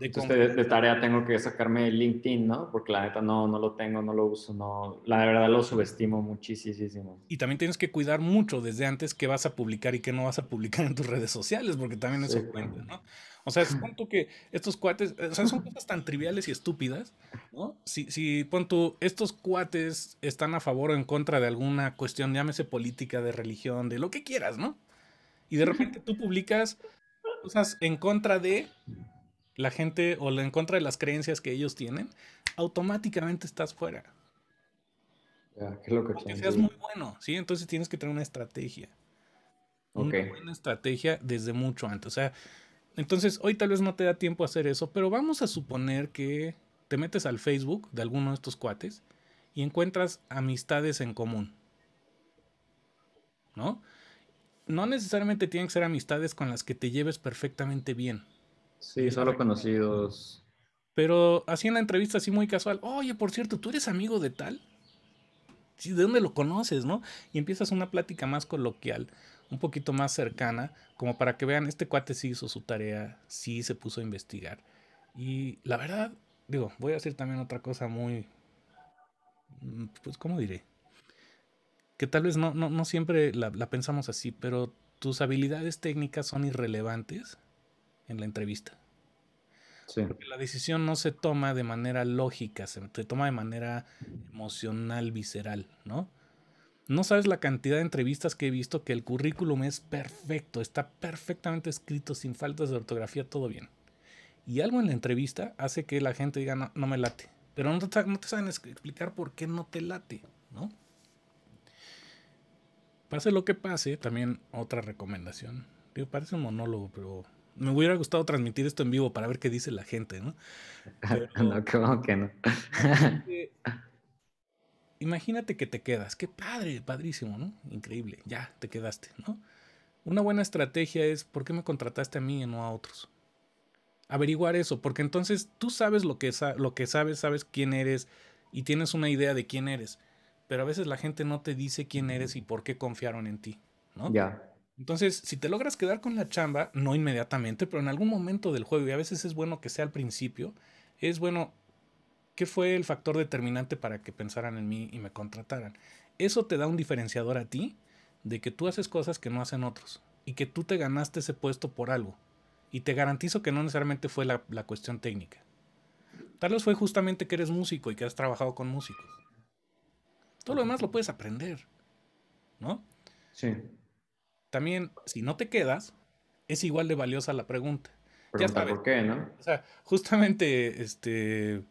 De, Entonces, de, tarea tengo que sacarme LinkedIn, ¿no? Porque la neta no, no lo tengo, no lo uso, no, la verdad lo subestimo muchísimo. Y también tienes que cuidar mucho desde antes qué vas a publicar y qué no vas a publicar en tus redes sociales, porque también eso cuenta, ¿no? O sea, es que estos cuates, o sea, son cosas tan triviales y estúpidas, ¿no? Si, si pon tú, estos cuates están a favor o en contra de alguna cuestión, llámese política, de religión, de lo que quieras, ¿no? Y de repente tú publicas cosas en contra de la gente o en contra de las creencias que ellos tienen, automáticamente estás fuera. Ya, es que seas muy bueno, ¿sí? Entonces tienes que tener una estrategia. Una buena estrategia desde mucho antes. O sea, entonces, hoy tal vez no te da tiempo a hacer eso, pero vamos a suponer que te metes al Facebook de alguno de estos cuates y encuentras amistades en común. ¿No? No necesariamente tienen que ser amistades con las que te lleves perfectamente bien. Sí, solo conocidos. Pero así en la entrevista, así muy casual. Oye, por cierto, ¿tú eres amigo de tal? Sí, ¿de dónde lo conoces, no? Y empiezas una plática más coloquial un poquito más cercana, como para que vean, este cuate sí hizo su tarea, sí se puso a investigar. Y la verdad, digo, voy a decir también otra cosa muy, mm, pues, ¿cómo diré? Que tal vez no, siempre la, pensamos así, pero tus habilidades técnicas son irrelevantes en la entrevista. Sí. Porque la decisión no se toma de manera lógica, se, toma de manera emocional, visceral, ¿no? No sabes la cantidad de entrevistas que he visto que el currículum es perfecto, está perfectamente escrito, sin faltas de ortografía, todo bien. Y algo en la entrevista hace que la gente diga, no, me late. Pero no te, saben explicar por qué no te late, ¿no? Pase lo que pase, también otra recomendación. parece un monólogo, pero me hubiera gustado transmitir esto en vivo para ver qué dice la gente, ¿no? no, que no? imagínate que te quedas. Qué padre, padrísimo, ¿no? Increíble, ya te quedaste, ¿no? Una buena estrategia es ¿por qué me contrataste a mí y no a otros? Averiguar eso, porque entonces tú sabes lo que, lo que sabes, sabes quién eres y tienes una idea de quién eres, pero a veces la gente no te dice quién eres y por qué confiaron en ti, ¿no? Ya. Entonces, si te logras quedar con la chamba, no inmediatamente, pero en algún momento del juego, y a veces es bueno que sea al principio, es bueno ¿Qué fue el factor determinante para que pensaran en mí y me contrataran? Eso te da un diferenciador a ti de que tú haces cosas que no hacen otros y que tú te ganaste ese puesto por algo. Y te garantizo que no necesariamente fue la, cuestión técnica. Tal vez fue justamente que eres músico y que has trabajado con músicos. Todo lo demás lo puedes aprender, ¿no? Sí. También, si no te quedas, es igual de valiosa la pregunta. pregunta ya sabes. ¿Por qué, no? O sea, justamente, este,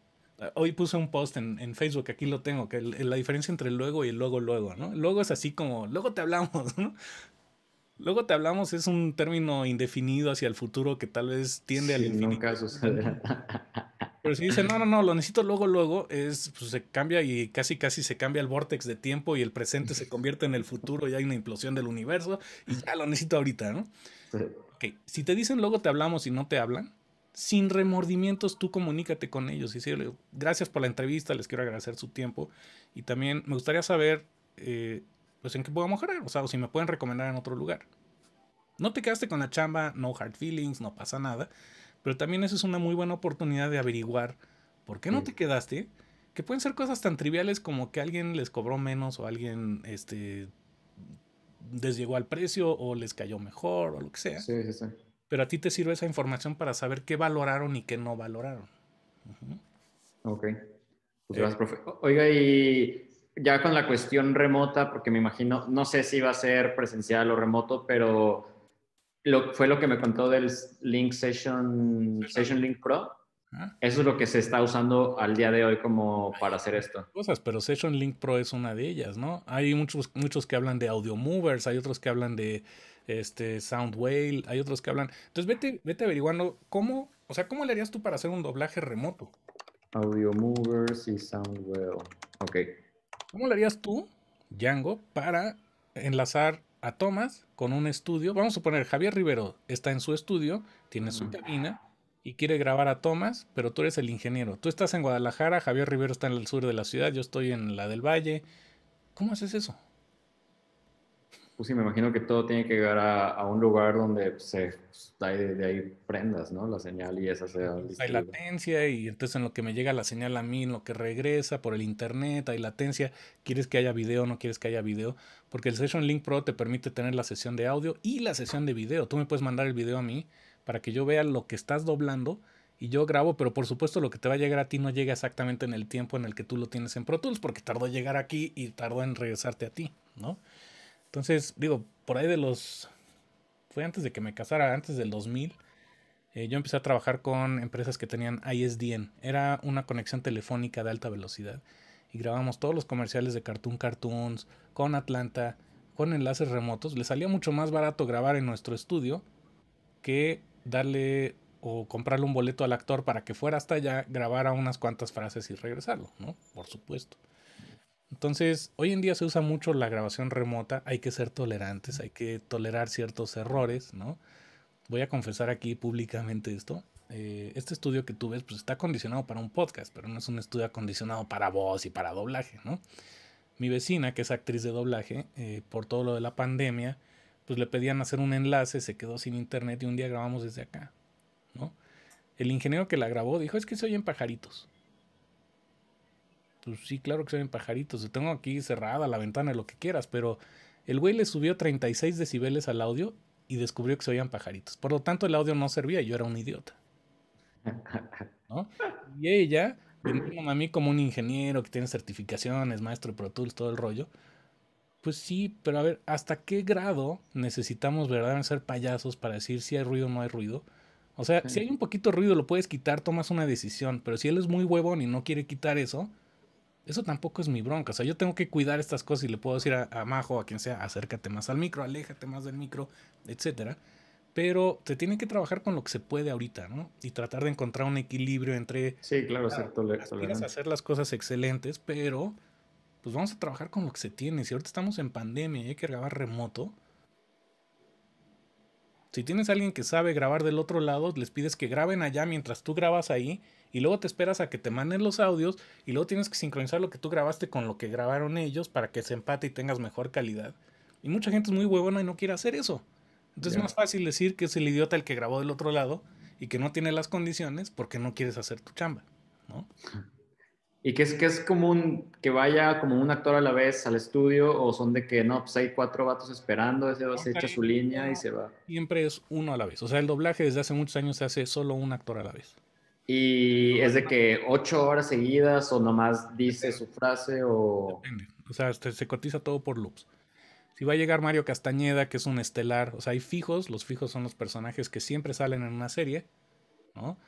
Hoy puse un post en, Facebook, aquí lo tengo, que la diferencia entre luego y luego luego, ¿no? Luego es así como, luego te hablamos, ¿no? Luego te hablamos es un término indefinido hacia el futuro que tal vez tiende al infinito. Pero si dice, no, no, no, lo necesito luego, luego, es, pues, se cambia y casi, casi se cambia el vortex de tiempo y el presente se convierte en el futuro y hay una implosión del universo y ya lo necesito ahorita, ¿no? Ok, si te dicen luego te hablamos y no te hablan, sin remordimientos, tú comunícate con ellos y decirle gracias por la entrevista, les quiero agradecer su tiempo. Y también me gustaría saber, eh, pues, en qué puedo mejorar, o sea, o si me pueden recomendar en otro lugar. No te quedaste con la chamba, no hard feelings, no pasa nada, pero también eso es una muy buena oportunidad de averiguar por qué no mm. te quedaste, que pueden ser cosas tan triviales como que alguien les cobró menos o alguien, este, les al precio o les cayó mejor o lo que sea. Sí, sí, pero a ti te sirve esa información para saber qué valoraron y qué no valoraron. Ok. Pues eh, profe. Oiga, y ya con la cuestión remota, porque me imagino, no sé si va a ser presencial o remoto, pero lo, fue lo que me contó del Link Session, Session Link Pro. Eso es lo que se está usando al día de hoy como para hacer esto. Cosas, pero Session Link Pro es una de ellas, ¿no? Hay muchos, muchos que hablan de audio movers, hay otros que hablan de este, Sound Whale, hay otros que hablan. Entonces vete, vete averiguando cómo, o sea, ¿cómo le harías tú para hacer un doblaje remoto? Audio Movers y Sound Whale. Ok. ¿Cómo le harías tú, Django, para enlazar a Thomas con un estudio? Vamos a suponer, Javier Rivero está en su estudio, tiene su cabina y quiere grabar a Thomas, pero tú eres el ingeniero. Tú estás en Guadalajara, Javier Rivero está en el sur de la ciudad, yo estoy en la del Valle. ¿Cómo haces eso? pues sí, me imagino que todo tiene que llegar a, un lugar donde se hay, de, ahí prendas, ¿no? La señal y esa sea. hay latencia y entonces en lo que me llega la señal a mí, en lo que regresa por el internet, hay latencia. ¿Quieres que haya video? o ¿No quieres que haya video? Porque el Session Link Pro te permite tener la sesión de audio y la sesión de video. Tú me puedes mandar el video a mí para que yo vea lo que estás doblando y yo grabo, pero por supuesto lo que te va a llegar a ti no llega exactamente en el tiempo en el que tú lo tienes en Pro Tools porque tardó en llegar aquí y tardó en regresarte a ti, ¿no? Entonces, digo, por ahí de los... Fue antes de que me casara, antes del 2000, eh, yo empecé a trabajar con empresas que tenían ISDN. Era una conexión telefónica de alta velocidad. Y grabamos todos los comerciales de Cartoon Cartoons, con Atlanta, con enlaces remotos. Le salía mucho más barato grabar en nuestro estudio que darle o comprarle un boleto al actor para que fuera hasta allá, grabara unas cuantas frases y regresarlo, ¿no? Por supuesto. Entonces, hoy en día se usa mucho la grabación remota, hay que ser tolerantes, hay que tolerar ciertos errores, ¿no? Voy a confesar aquí públicamente esto. Eh, este estudio que tú ves, pues está acondicionado para un podcast, pero no es un estudio acondicionado para voz y para doblaje, ¿no? Mi vecina, que es actriz de doblaje, eh, por todo lo de la pandemia, pues le pedían hacer un enlace, se quedó sin internet y un día grabamos desde acá, ¿no? El ingeniero que la grabó dijo, es que se oyen pajaritos. Pues sí, claro que se ven pajaritos, Yo tengo aquí cerrada la ventana, lo que quieras, pero el güey le subió 36 decibeles al audio y descubrió que se oían pajaritos. Por lo tanto, el audio no servía, yo era un idiota. ¿No? Y ella, a mí como un ingeniero que tiene certificaciones, maestro de Pro Tools, todo el rollo, pues sí, pero a ver, ¿hasta qué grado necesitamos verdad ser payasos para decir si hay ruido o no hay ruido? O sea, si hay un poquito de ruido, lo puedes quitar, tomas una decisión, pero si él es muy huevón y no quiere quitar eso, eso tampoco es mi bronca. O sea, yo tengo que cuidar estas cosas y le puedo decir a, Majo, a quien sea, acércate más al micro, aléjate más del micro, etcétera. Pero te tiene que trabajar con lo que se puede ahorita, ¿no? Y tratar de encontrar un equilibrio entre. Sí, claro, hacer las cosas excelentes, pero pues vamos a trabajar con lo que se tiene. Si ahorita estamos en pandemia y hay que grabar remoto, si tienes a alguien que sabe grabar del otro lado, les pides que graben allá mientras tú grabas ahí y luego te esperas a que te manden los audios y luego tienes que sincronizar lo que tú grabaste con lo que grabaron ellos para que se empate y tengas mejor calidad. Y mucha gente es muy huevona y no quiere hacer eso. Entonces es más fácil decir que es el idiota el que grabó del otro lado y que no tiene las condiciones porque no quieres hacer tu chamba, ¿no? Y qué es, que es común que vaya como un actor a la vez al estudio o son de que no, pues hay cuatro vatos esperando, ese va, se echa su línea y se va. Siempre es uno a la vez. O sea, el doblaje desde hace muchos años se hace solo un actor a la vez. Y es de que ocho horas seguidas o nomás dice su frase o... Depende. O sea, se cotiza todo por loops. Si va a llegar Mario Castañeda, que es un estelar, o sea, hay fijos, los fijos son los personajes que siempre salen en una serie, ¿no?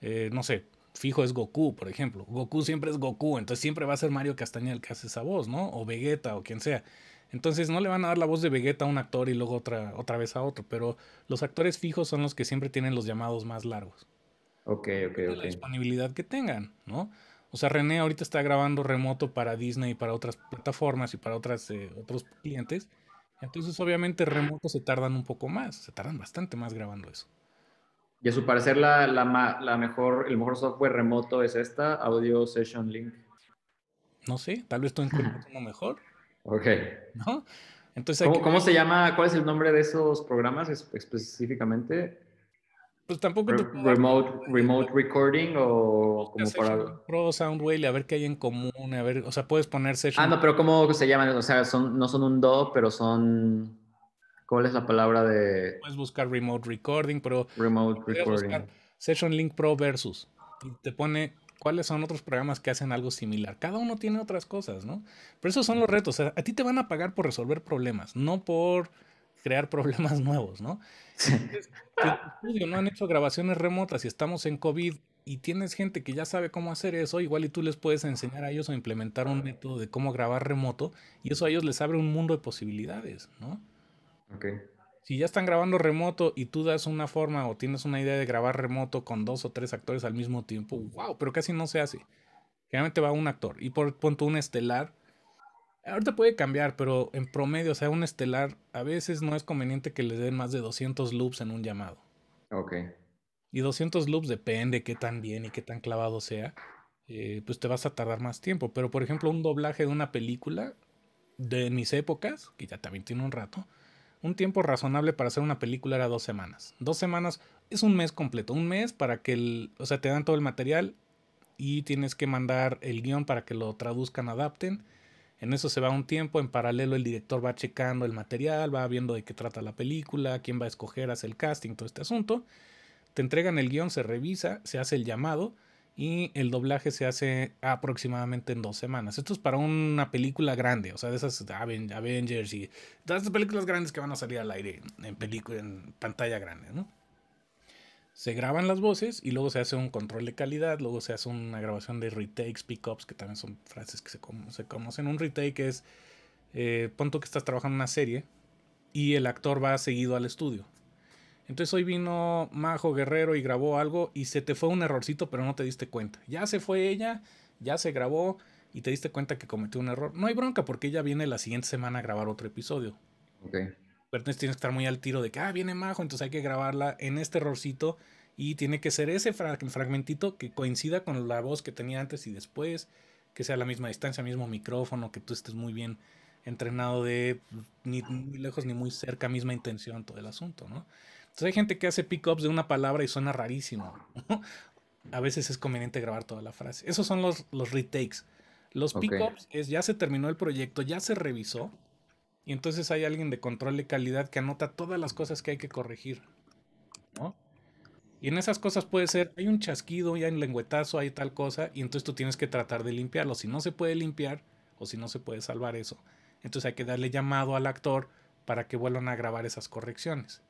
Eh, no sé, fijo es Goku, por ejemplo. Goku siempre es Goku, entonces siempre va a ser Mario Castañeda el que hace esa voz, ¿no? O Vegeta o quien sea. Entonces no le van a dar la voz de Vegeta a un actor y luego otra, otra vez a otro, pero los actores fijos son los que siempre tienen los llamados más largos. Ok, ok, ok. La disponibilidad que tengan, ¿no? O sea, René ahorita está grabando remoto para Disney y para otras plataformas y para otras, eh, otros clientes. Entonces, obviamente, remoto se tardan un poco más, se tardan bastante más grabando eso. Y a su parecer, la, mejor, el mejor software remoto es esta, Audio Session Link. No sé, tal vez tú encuentres uno mejor. Ok. Entonces, ¿Cómo, se llama? ¿Cuál es el nombre de esos programas específicamente? Pues tampoco remote, remote recording o como para... Pro Soundwave, a ver qué hay en común, a ver, o sea, puedes poner session. Ah, no, pero ¿cómo se llaman? O sea, son, no son un do, pero son ¿Cuál es la palabra de...? Puedes buscar Remote Recording, pero... Remote Recording. Session Link Pro versus. Y te pone cuáles son otros programas que hacen algo similar. Cada uno tiene otras cosas, ¿no? Pero esos son los retos. a ti te van a pagar por resolver problemas, no por crear problemas nuevos, ¿no? Entonces, estudio, no han hecho grabaciones remotas y estamos en COVID y tienes gente que ya sabe cómo hacer eso, igual y tú les puedes enseñar a ellos a implementar un método de cómo grabar remoto y eso a ellos les abre un mundo de posibilidades, ¿no? Si ya están grabando remoto y tú das una forma o tienes una idea de grabar remoto con dos o tres actores al mismo tiempo, wow, pero casi no se hace. Generalmente va un actor y por punto un estelar. Ahorita puede cambiar, pero en promedio, o sea, un estelar, a veces no es conveniente que le den más de 200 loops en un llamado. Ok. Y 200 loops depende qué tan bien y qué tan clavado sea, eh, pues te vas a tardar más tiempo. Pero por ejemplo, un doblaje de una película de mis épocas, que ya también tiene un rato, un tiempo razonable para hacer una película era dos semanas. Dos semanas es un mes completo, un mes para que el, o sea, te dan todo el material y tienes que mandar el guión para que lo traduzcan, adapten. En eso se va un tiempo, en paralelo el director va checando el material, va viendo de qué trata la película, quién va a escoger, hace el casting, todo este asunto. Te entregan el guión, se revisa, se hace el llamado y el doblaje se hace aproximadamente en dos semanas. Esto es para una película grande, o sea, de esas Avengers y todas esas películas grandes que van a salir al aire en, en pantalla grande, ¿no? Se graban las voces y luego se hace un control de calidad, luego se hace una grabación de retakes, pickups, que también son frases que se, se conocen. Un retake es, eh, punto que estás trabajando una serie y el actor va seguido al estudio entonces hoy vino Majo Guerrero y grabó algo y se te fue un errorcito, pero no te diste cuenta. Ya se fue ella, ya se grabó y te diste cuenta que cometió un error. No hay bronca porque ella viene la siguiente semana a grabar otro episodio. Pero entonces tienes que estar muy al tiro de que, ah, viene Majo, entonces hay que grabarla en este errorcito y tiene que ser ese fragmentito que coincida con la voz que tenía antes y después, que sea la misma distancia, mismo micrófono, que tú estés muy bien entrenado de ni muy lejos ni muy cerca, misma intención, todo el asunto, ¿no? Entonces hay gente que hace pickups de una palabra y suena rarísimo. a veces es conveniente grabar toda la frase. Esos son los, retakes. Los pickups es ya se terminó el proyecto, ya se revisó. Y entonces hay alguien de control de calidad que anota todas las cosas que hay que corregir. Y en esas cosas puede ser, hay un chasquido, hay un lengüetazo, hay tal cosa, y entonces tú tienes que tratar de limpiarlo. Si no se puede limpiar o si no se puede salvar eso, entonces hay que darle llamado al actor para que vuelvan a grabar esas correcciones.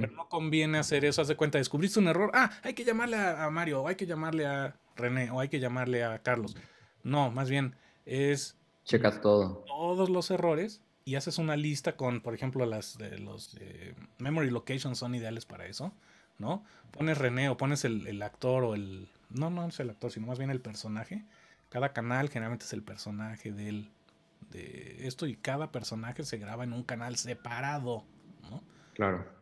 Pero no conviene hacer eso. Haz de cuenta, descubriste un error. Ah, hay que llamarle a, Mario, o hay que llamarle a René, o hay que llamarle a Carlos. No, más bien es. Checas todo. Todos los errores y haces una lista con, por ejemplo, las de los eh, memory locations son ideales para eso, ¿no? Pones René o pones el, actor o el. No, no es el actor, sino más bien el personaje. Cada canal generalmente es el personaje del, de esto y cada personaje se graba en un canal separado, ¿no? Claro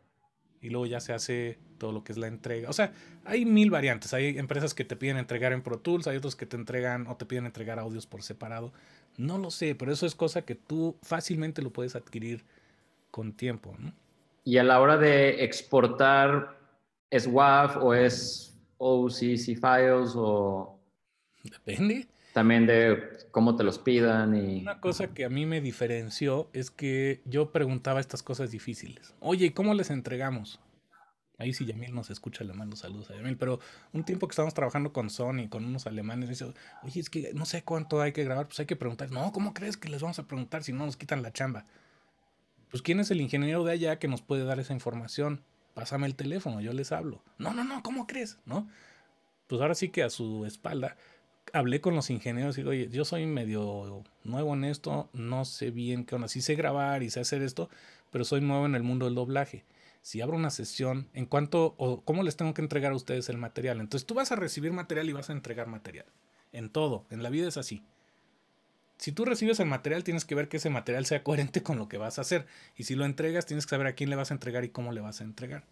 y luego ya se hace todo lo que es la entrega. O sea, hay mil variantes. Hay empresas que te piden entregar en Pro Tools, hay otros que te entregan o te piden entregar audios por separado. No lo sé, pero eso es cosa que tú fácilmente lo puedes adquirir con tiempo. Y a la hora de exportar, ¿es WAV o es OCC Files o...? Depende también de cómo te los pidan y... Una cosa que a mí me diferenció es que yo preguntaba estas cosas difíciles. Oye, ¿cómo les entregamos? Ahí sí Yamil nos escucha, le mando saludos a Yamil, pero un tiempo que estábamos trabajando con Sony, con unos alemanes, dice, oye, es que no sé cuánto hay que grabar, pues hay que preguntar, no, ¿cómo crees que les vamos a preguntar si no nos quitan la chamba? Pues ¿quién es el ingeniero de allá que nos puede dar esa información? Pásame el teléfono, yo les hablo. No, no, no, ¿cómo crees? ¿No? Pues ahora sí que a su espalda hablé con los ingenieros y digo, oye, yo soy medio nuevo en esto, no sé bien qué onda, sí sé grabar y sé hacer esto, pero soy nuevo en el mundo del doblaje. Si abro una sesión, ¿en cuánto o cómo les tengo que entregar a ustedes el material? Entonces tú vas a recibir material y vas a entregar material. En todo, en la vida es así. Si tú recibes el material, tienes que ver que ese material sea coherente con lo que vas a hacer. Y si lo entregas, tienes que saber a quién le vas a entregar y cómo le vas a entregar.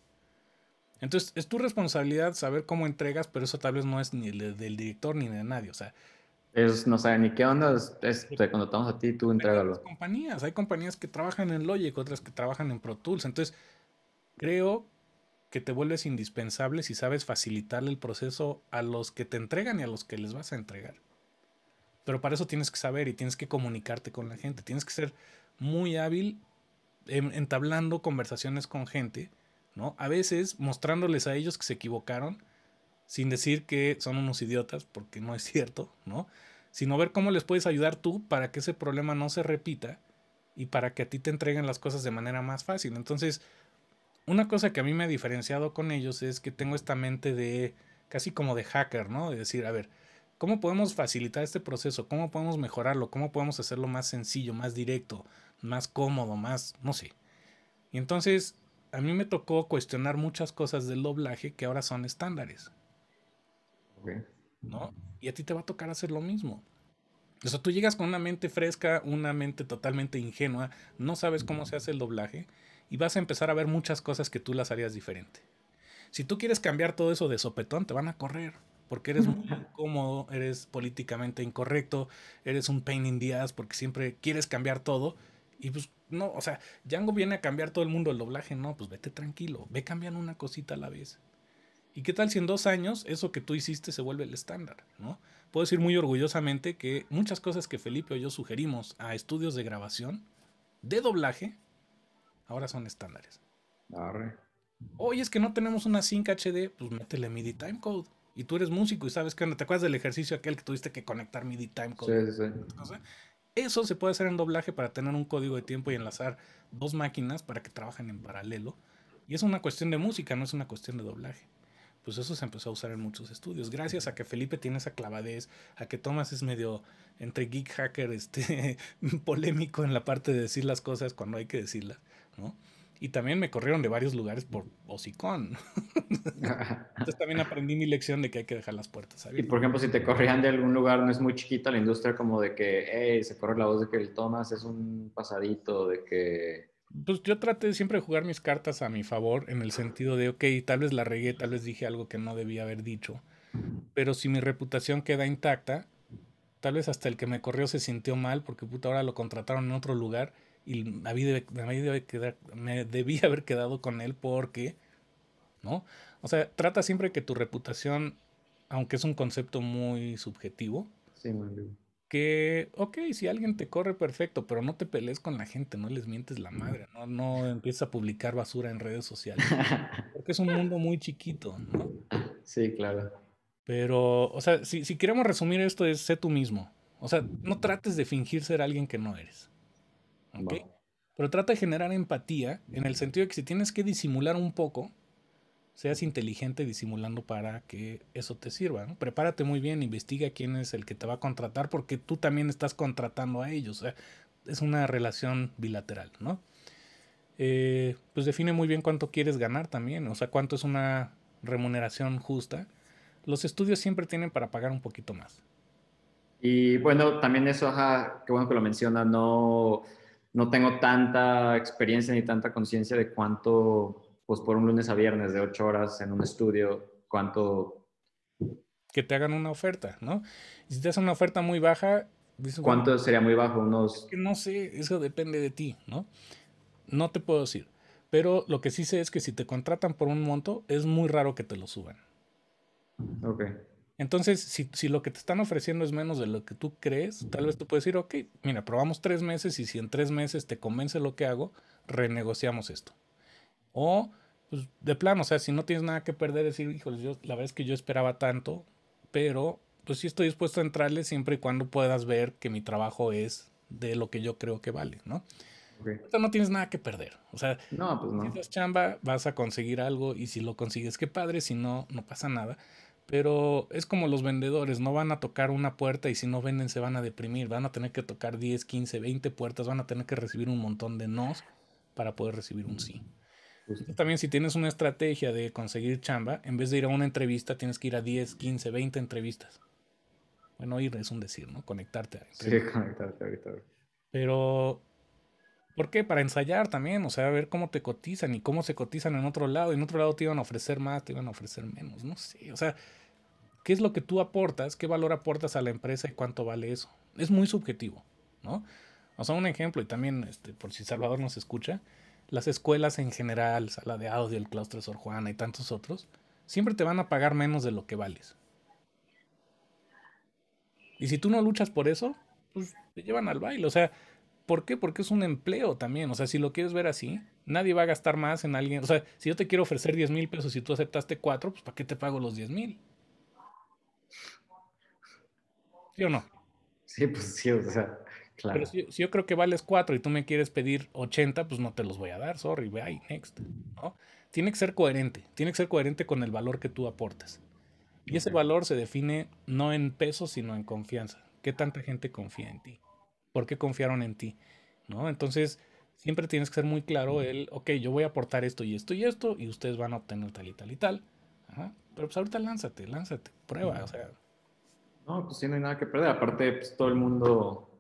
Entonces, es tu responsabilidad saber cómo entregas, pero eso tal vez no es ni del, director ni de nadie. O sea, no saben ni qué onda, es, cuando estamos a ti, tú entrégalo. Hay compañías, hay compañías que trabajan en Logic, otras que trabajan en Pro Tools. Entonces, creo que te vuelves indispensable si sabes facilitarle el proceso a los que te entregan y a los que les vas a entregar. Pero para eso tienes que saber y tienes que comunicarte con la gente. Tienes que ser muy hábil entablando conversaciones con gente ¿no? A veces mostrándoles a ellos que se equivocaron, sin decir que son unos idiotas, porque no es cierto, ¿no? Sino ver cómo les puedes ayudar tú para que ese problema no se repita y para que a ti te entreguen las cosas de manera más fácil. Entonces, una cosa que a mí me ha diferenciado con ellos es que tengo esta mente de casi como de hacker, ¿no? De decir, a ver, ¿cómo podemos facilitar este proceso? ¿Cómo podemos mejorarlo? ¿Cómo podemos hacerlo más sencillo, más directo, más cómodo, más, no sé? Y entonces a mí me tocó cuestionar muchas cosas del doblaje que ahora son estándares. ¿No? Y a ti te va a tocar hacer lo mismo. O sea, tú llegas con una mente fresca, una mente totalmente ingenua, no sabes cómo se hace el doblaje y vas a empezar a ver muchas cosas que tú las harías diferente. Si tú quieres cambiar todo eso de sopetón, te van a correr porque eres muy incómodo, eres políticamente incorrecto, eres un pain in the porque siempre quieres cambiar todo y pues, no, o sea, Django viene a cambiar todo el mundo el doblaje. No, pues vete tranquilo, ve cambiando una cosita a la vez. ¿Y qué tal si en dos años eso que tú hiciste se vuelve el estándar? ¿no? Puedo decir muy orgullosamente que muchas cosas que Felipe o yo sugerimos a estudios de grabación, de doblaje, ahora son estándares. Oye, es que no tenemos una sync HD, pues métele MIDI timecode. Y tú eres músico y sabes que no te acuerdas del ejercicio aquel que tuviste que conectar MIDI timecode. Sí, sí, sí. Eso se puede hacer en doblaje para tener un código de tiempo y enlazar dos máquinas para que trabajen en paralelo. Y es una cuestión de música, no es una cuestión de doblaje. Pues eso se empezó a usar en muchos estudios. Gracias a que Felipe tiene esa clavadez, a que Thomas es medio entre geek hacker, este, polémico en la parte de decir las cosas cuando hay que decirlas, ¿no? Y también me corrieron de varios lugares por hocicón. Entonces también aprendí mi lección de que hay que dejar las puertas abiertas. Y por ejemplo, si te corrían de algún lugar, no es muy chiquita la industria como de que, hey, se corre la voz de que el Thomas es un pasadito, de que... Pues yo traté siempre de jugar mis cartas a mi favor en el sentido de, ok, tal vez la regué, tal vez dije algo que no debía haber dicho, pero si mi reputación queda intacta, tal vez hasta el que me corrió se sintió mal porque puta ahora lo contrataron en otro lugar y me, debía haber quedado con él porque, ¿no? O sea, trata siempre que tu reputación, aunque es un concepto muy subjetivo, que, ok, si alguien te corre perfecto, pero no te pelees con la gente, no les mientes la madre, no, no empiezas a publicar basura en redes sociales, porque es un mundo muy chiquito, ¿no? Sí, claro. Pero, o sea, si, si queremos resumir esto es sé tú mismo. O sea, no trates de fingir ser alguien que no eres. Pero trata de generar empatía en el sentido de que si tienes que disimular un poco, seas inteligente disimulando para que eso te sirva. Prepárate muy bien, investiga quién es el que te va a contratar porque tú también estás contratando a ellos. es una relación bilateral, ¿no? Eh, pues define muy bien cuánto quieres ganar también, o sea, cuánto es una remuneración justa. Los estudios siempre tienen para pagar un poquito más. Y bueno, también eso, que bueno que lo menciona, no no tengo tanta experiencia ni tanta conciencia de cuánto, pues por un lunes a viernes de ocho horas en un estudio, cuánto... Que te hagan una oferta, ¿no? Si te hacen una oferta muy baja... ¿Cuánto sería muy bajo? Unos... que no sé, eso depende de ti, ¿no? No te puedo decir. Pero lo que sí sé es que si te contratan por un monto, es muy raro que te lo suban. Ok. Entonces, si, lo que te están ofreciendo es menos de lo que tú crees, tal vez tú puedes decir, ok, mira, probamos tres meses y si en tres meses te convence lo que hago, renegociamos esto. O, pues, de plano, o sea, si no tienes nada que perder, decir, híjole, la verdad es que yo esperaba tanto, pero pues sí estoy dispuesto a entrarle siempre y cuando puedas ver que mi trabajo es de lo que yo creo que vale, ¿no? no tienes nada que perder. O sea, pues, si das chamba, vas a conseguir algo y si lo consigues, qué padre, si no, no pasa nada. Pero es como los vendedores, no van a tocar una puerta y si no venden se van a deprimir, van a tener que tocar 10, 15, 20 puertas, van a tener que recibir un montón de nos para poder recibir un sí. También si tienes una estrategia de conseguir chamba, en vez de ir a una entrevista, tienes que ir a 10, 15, 20 entrevistas. Bueno, ir es un decir, ¿no? Conectarte a Sí, conectarte ahorita. Pero ¿Por qué? Para ensayar también, o sea, ver cómo te cotizan y cómo se cotizan en otro lado. y En otro lado te iban a ofrecer más, te iban a ofrecer menos, no sé. O sea, ¿qué es lo que tú aportas? ¿Qué valor aportas a la empresa y cuánto vale eso? Es muy subjetivo, ¿no? O sea, un ejemplo, y también este, por si Salvador nos escucha, las escuelas en general, Sala de Audio, el Claustro de Sor Juana y tantos otros, siempre te van a pagar menos de lo que vales. Y si tú no luchas por eso, pues te llevan al baile. O sea, ¿Por qué? Porque es un empleo también. O sea, si lo quieres ver así, nadie va a gastar más en alguien. O sea, si yo te quiero ofrecer 10 mil pesos y tú aceptaste 4, pues ¿para qué te pago los 10 mil? ¿Sí o no? Sí, pues sí, o sea, claro. Pero si, yo creo que vales 4 y tú me quieres pedir 80, pues no te los voy a dar, sorry, bye, next. ¿no? Tiene que ser coherente, tiene que ser coherente con el valor que tú aportas. Y ese valor se define no en pesos, sino en confianza. ¿Qué tanta gente confía en ti? qué confiaron en ti, ¿no? Entonces, siempre tienes que ser muy claro el, ok, yo voy a aportar esto y esto y esto, y ustedes van a obtener tal y tal y tal. Pero pues ahorita lánzate, lánzate, prueba, o sea. No, pues sí, no hay nada que perder. Aparte, pues todo el mundo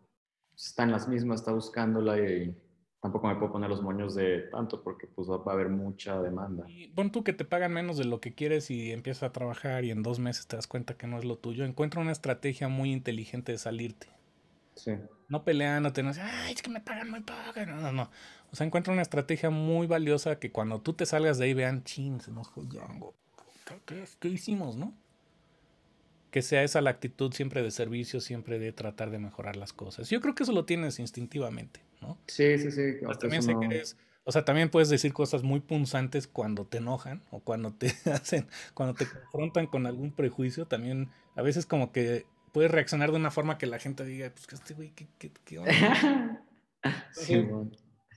está en las mismas, está buscándola y tampoco me puedo poner los moños de tanto porque pues va a haber mucha demanda. Y pon tú que te pagan menos de lo que quieres y empiezas a trabajar y en dos meses te das cuenta que no es lo tuyo. Encuentra una estrategia muy inteligente de salirte. No pelean, no te ay, es que me pagan muy poco. No, no, no. O sea, encuentra una estrategia muy valiosa que cuando tú te salgas de ahí vean, chin, se nos fue ¿Qué, hicimos, no? Que sea esa la actitud siempre de servicio, siempre de tratar de mejorar las cosas. Yo creo que eso lo tienes instintivamente, ¿no? Sí, sí, sí. también sé que eres, o sea, también puedes decir cosas muy punzantes cuando te enojan o cuando te hacen, cuando te confrontan con algún prejuicio. También a veces como que puedes reaccionar de una forma que la gente diga, pues que este güey, ¿qué, qué, qué onda? sí, bueno.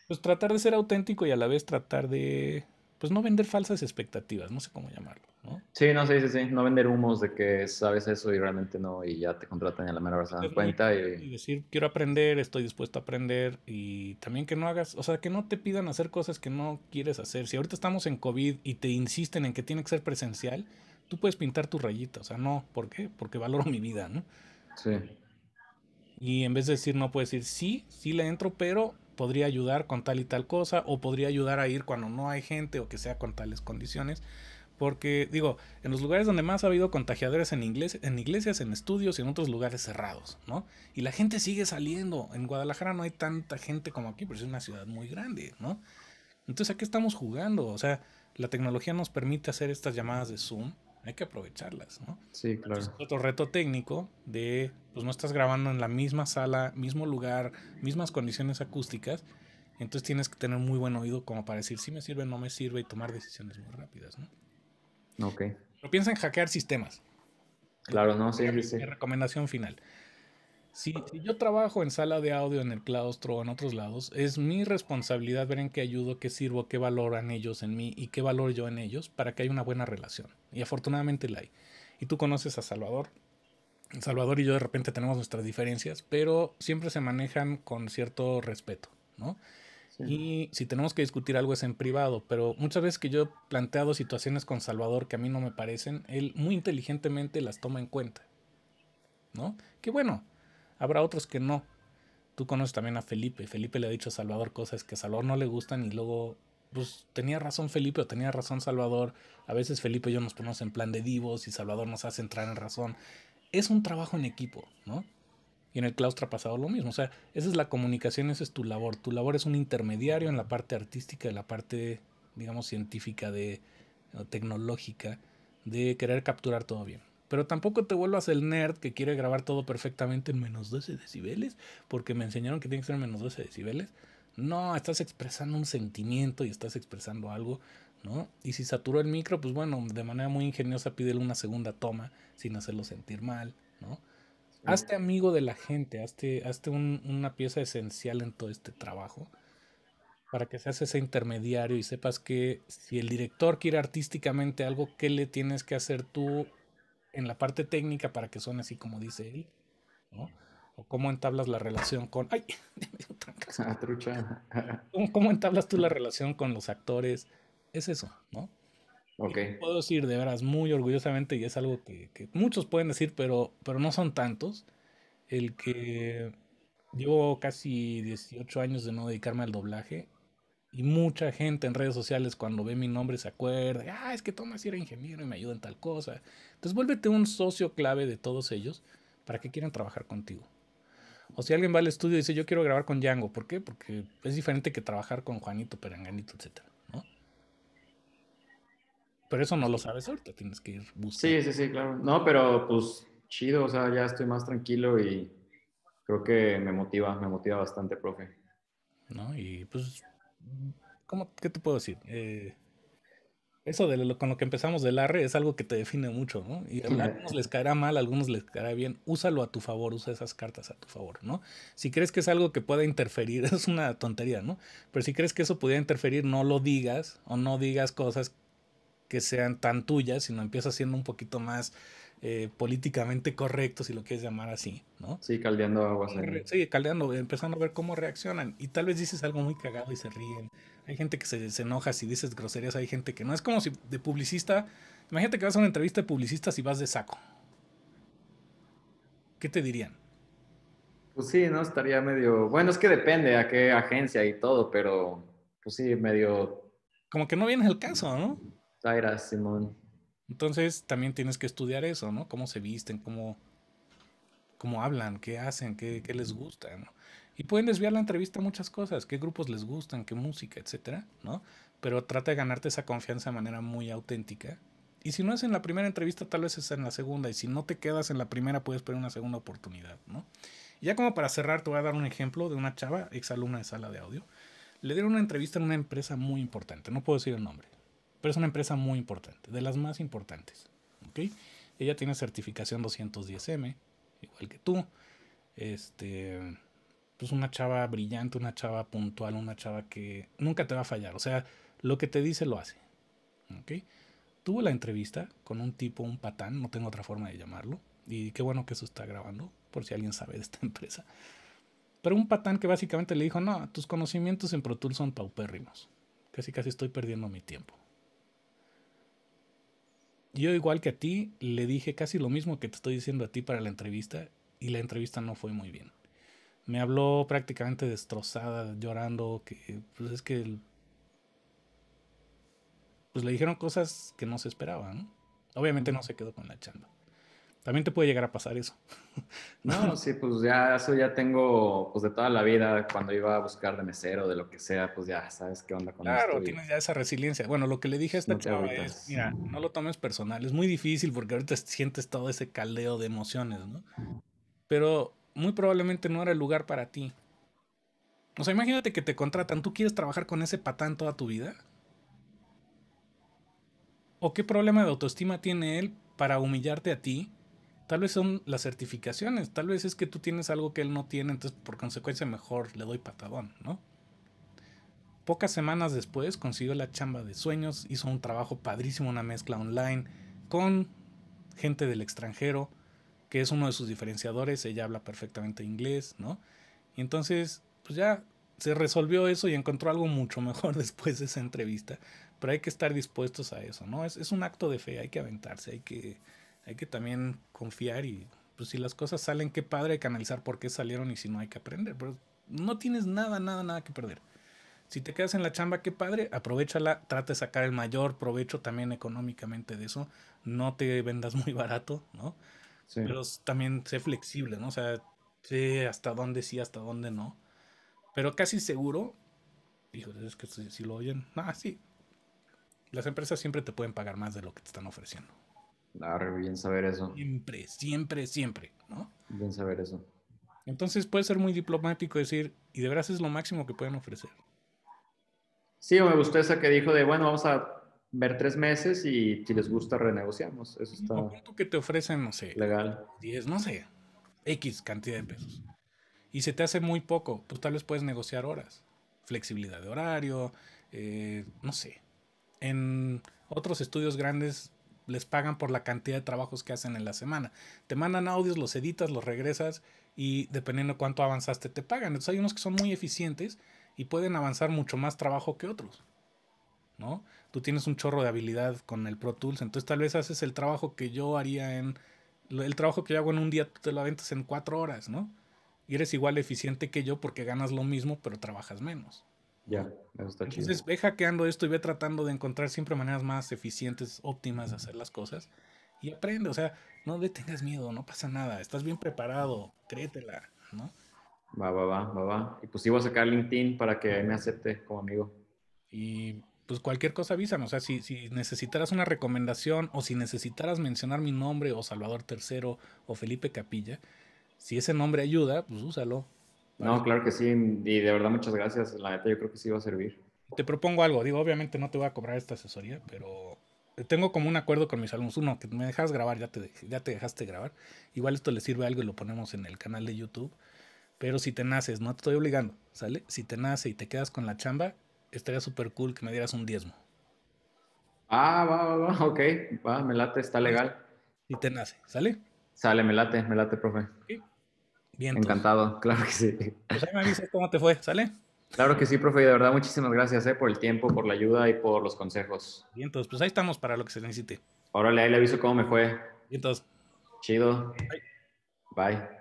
Pues tratar de ser auténtico y a la vez tratar de, pues no vender falsas expectativas, no sé cómo llamarlo, ¿no? Sí, no, sí, sí, sí, no vender humos de que sabes eso y realmente no, y ya te contratan y a la mera hora se dan pues, cuenta. Y... y... decir, quiero aprender, estoy dispuesto a aprender y también que no hagas, o sea, que no te pidan hacer cosas que no quieres hacer. Si ahorita estamos en COVID y te insisten en que tiene que ser presencial, tú puedes pintar tus rayitas, o sea, no, ¿por qué? Porque valoro mi vida, ¿no? Sí. Y en vez de decir no, puedes decir sí, sí le entro, pero podría ayudar con tal y tal cosa, o podría ayudar a ir cuando no hay gente o que sea con tales condiciones. Porque, digo, en los lugares donde más ha habido contagiadores en, en iglesias, en estudios y en otros lugares cerrados, ¿no? Y la gente sigue saliendo. En Guadalajara no hay tanta gente como aquí, pero es una ciudad muy grande, ¿no? Entonces, ¿a qué estamos jugando? O sea, la tecnología nos permite hacer estas llamadas de Zoom, hay que aprovecharlas, ¿no? Sí, claro. Es otro reto técnico de, pues no estás grabando en la misma sala, mismo lugar, mismas condiciones acústicas, entonces tienes que tener muy buen oído como para decir si me sirve, no me sirve y tomar decisiones muy rápidas, ¿no? Ok. Pero piensa en hackear sistemas. Claro, no, sí, sí. Mi recomendación final. Si, yo trabajo en sala de audio, en el claustro o en otros lados, es mi responsabilidad ver en qué ayudo, qué sirvo, qué valoran ellos en mí y qué valor yo en ellos para que haya una buena relación. Y afortunadamente la hay. Y tú conoces a Salvador. Salvador y yo de repente tenemos nuestras diferencias, pero siempre se manejan con cierto respeto, ¿no? Y si tenemos que discutir algo es en privado, pero muchas veces que yo he planteado situaciones con Salvador que a mí no me parecen, él muy inteligentemente las toma en cuenta. ¿No? Qué bueno, Habrá otros que no. Tú conoces también a Felipe. Felipe le ha dicho a Salvador cosas que a Salvador no le gustan y luego, pues tenía razón Felipe o tenía razón Salvador. A veces Felipe y yo nos ponemos en plan de divos y Salvador nos hace entrar en razón. Es un trabajo en equipo, ¿no? Y en el claustro ha pasado lo mismo. O sea, esa es la comunicación, esa es tu labor. Tu labor es un intermediario en la parte artística, en la parte, digamos, científica, de, tecnológica, de querer capturar todo bien. Pero tampoco te vuelvas el nerd que quiere grabar todo perfectamente en menos 12 decibeles, porque me enseñaron que tiene que ser en menos 12 decibeles. No, estás expresando un sentimiento y estás expresando algo, ¿no? Y si saturó el micro, pues bueno, de manera muy ingeniosa pídele una segunda toma sin hacerlo sentir mal, ¿no? Hazte amigo de la gente, hazte, hazte una pieza esencial en todo este trabajo para que seas ese intermediario y sepas que si el director quiere artísticamente algo, ¿qué le tienes que hacer tú en la parte técnica para que suene así como dice él, ¿no? O cómo entablas la relación con... ¡Ay! Ah, ¿Cómo, ¿Cómo, entablas tú la relación con los actores? Es eso, ¿no? Ok. Puedo decir de veras muy orgullosamente, y es algo que, muchos pueden decir, pero, pero no son tantos, el que llevo casi 18 años de no dedicarme al doblaje y mucha gente en redes sociales cuando ve mi nombre se acuerda, ah, es que Tomás era ingeniero y me ayuda en tal cosa. Entonces vuélvete un socio clave de todos ellos para que quieran trabajar contigo. O si alguien va al estudio y dice, yo quiero grabar con Django, ¿por qué? Porque es diferente que trabajar con Juanito, Peranganito, etc. ¿no? Pero eso no lo sabes ahorita, tienes que ir buscando. Sí, sí, sí, claro. No, pero pues chido, o sea, ya estoy más tranquilo y creo que me motiva, me motiva bastante, profe. ¿No? Y pues ¿cómo, ¿qué te puedo decir? Eh, eso con lo que empezamos del arre es algo que te define mucho, ¿no? Y a algunos les caerá mal, a algunos les caerá bien. Úsalo a tu favor, usa esas cartas a tu favor, ¿no? Si crees que es algo que pueda interferir, es una tontería, ¿no? Pero si crees que eso pudiera interferir, no lo digas o no digas cosas que sean tan tuyas, sino empieza siendo un poquito más eh, políticamente correcto, si lo quieres llamar así, ¿no? Sí, caldeando aguas. Sí, caldeando, empezando a ver cómo reaccionan. Y tal vez dices algo muy cagado y se ríen. Hay gente que se, enoja si dices groserías, hay gente que no. Es como si de publicista, imagínate que vas a una entrevista de publicistas y vas de saco. ¿Qué te dirían? Pues sí, ¿no? Estaría medio... Bueno, es que depende a qué agencia y todo, pero pues sí, medio... Como que no viene al caso, ¿no? Zaira, Simón. Entonces también tienes que estudiar eso, ¿no? Cómo se visten, cómo, cómo hablan, qué hacen, qué, qué les gusta, ¿no? Y pueden desviar la entrevista muchas cosas, qué grupos les gustan, qué música, etcétera, ¿no? Pero trata de ganarte esa confianza de manera muy auténtica. Y si no es en la primera entrevista, tal vez es en la segunda. Y si no te quedas en la primera, puedes pedir una segunda oportunidad, ¿no? Y ya como para cerrar, te voy a dar un ejemplo de una chava, ex alumna de sala de audio. Le dieron una entrevista en una empresa muy importante, no puedo decir el nombre, pero es una empresa muy importante, de las más importantes. Ella tiene certificación 210M, igual que tú. Este, pues una chava brillante, una chava puntual, una chava que nunca te va a fallar. O sea, lo que te dice lo hace. Tuvo la entrevista con un tipo, un patán, no tengo otra forma de llamarlo. Y qué bueno que eso está grabando, por si alguien sabe de esta empresa. Pero un patán que básicamente le dijo, no, tus conocimientos en Pro son paupérrimos. Casi casi estoy perdiendo mi tiempo. Yo igual que a ti, le dije casi lo mismo que te estoy diciendo a ti para la entrevista y la entrevista no fue muy bien. Me habló prácticamente destrozada, llorando, que pues es que pues le dijeron cosas que no se esperaban. Obviamente no se quedó con la chamba. También te puede llegar a pasar eso. no, sí, pues ya eso ya tengo pues de toda la vida, cuando iba a buscar de mesero, de lo que sea, pues ya sabes qué onda con Claro, esto claro, tienes ya esa resiliencia. Bueno, lo que le dije a esta no es, mira, no lo tomes personal, es muy difícil porque ahorita sientes todo ese caldeo de emociones, ¿no? Pero muy probablemente no era el lugar para ti. O sea, imagínate que te contratan, ¿tú quieres trabajar con ese patán toda tu vida? ¿O qué problema de autoestima tiene él para humillarte a ti Tal vez son las certificaciones, tal vez es que tú tienes algo que él no tiene, entonces por consecuencia mejor le doy patadón, ¿no? Pocas semanas después consiguió la chamba de sueños, hizo un trabajo padrísimo, una mezcla online con gente del extranjero, que es uno de sus diferenciadores, ella habla perfectamente inglés, ¿no? Y entonces, pues ya se resolvió eso y encontró algo mucho mejor después de esa entrevista. Pero hay que estar dispuestos a eso, ¿no? Es, es un acto de fe, hay que aventarse, hay que, hay que también confiar y pues si las cosas salen, qué padre hay que analizar por qué salieron y si no hay que aprender. Pero no tienes nada, nada, nada que perder. Si te quedas en la chamba, qué padre, aprovechala, trate de sacar el mayor provecho también económicamente de eso. No te vendas muy barato, ¿no? Pero también sé flexible, ¿no? O sea, sé hasta dónde sí, hasta dónde no. Pero casi seguro, hijo, es que si lo oyen, ah, sí. Las empresas siempre te pueden pagar más de lo que te están ofreciendo bien saber eso. Siempre, siempre, siempre, ¿no? Bien saber eso. Entonces puede ser muy diplomático decir, y de veras es lo máximo que pueden ofrecer. Sí, me gustó esa que dijo de, bueno, vamos a ver tres meses y si les gusta renegociamos. Eso está... ¿Cuánto que te ofrecen, no sé? Legal. 10, no sé, X cantidad de pesos. Y se te hace muy poco, pues tal vez puedes negociar horas. Flexibilidad de horario, eh, no sé. En otros estudios grandes les pagan por la cantidad de trabajos que hacen en la semana. Te mandan audios, los editas, los regresas y dependiendo de cuánto avanzaste te pagan. Entonces hay unos que son muy eficientes y pueden avanzar mucho más trabajo que otros. ¿No? Tú tienes un chorro de habilidad con el Pro Tools, entonces tal vez haces el trabajo que yo haría en el trabajo que yo hago en un día tú te lo aventas en cuatro horas, ¿no? Y eres igual eficiente que yo porque ganas lo mismo pero trabajas menos. Ya, eso está Entonces ve hackeando esto y ve tratando de encontrar siempre maneras más eficientes, óptimas de hacer las cosas. Y aprende, o sea, no le tengas miedo, no pasa nada, estás bien preparado, créetela, ¿no? Va, va, va, va, Y pues iba a sacar LinkedIn para que me acepte como amigo. Y pues cualquier cosa avísame. O sea, si, si, necesitaras una recomendación o si necesitaras mencionar mi nombre o Salvador Tercero o Felipe Capilla, si ese nombre ayuda, pues úsalo. No, claro que sí. Y de verdad, muchas gracias. La neta, yo creo que sí va a servir. Te propongo algo. Digo, obviamente no te voy a cobrar esta asesoría, pero tengo como un acuerdo con mis alumnos. Uno, que me dejas grabar, ya te, ya te dejaste grabar. Igual esto le sirve algo y lo ponemos en el canal de YouTube. Pero si te naces, no te estoy obligando, ¿sale? Si te nace y te quedas con la chamba, estaría súper cool que me dieras un diezmo. Ah, va, va, va, ok. Va, me late, está legal. Y te nace, ¿sale? Sale, me late, me late, profe. Bien. Encantado, claro que sí. Pues ahí me avisas cómo te fue, ¿sale? Claro que sí, profe, y de verdad muchísimas gracias eh, por el tiempo, por la ayuda y por los consejos. Bien, entonces, pues ahí estamos para lo que se necesite. Órale, ahí le aviso cómo me fue. Bien, entonces. Chido. Bye. Bye.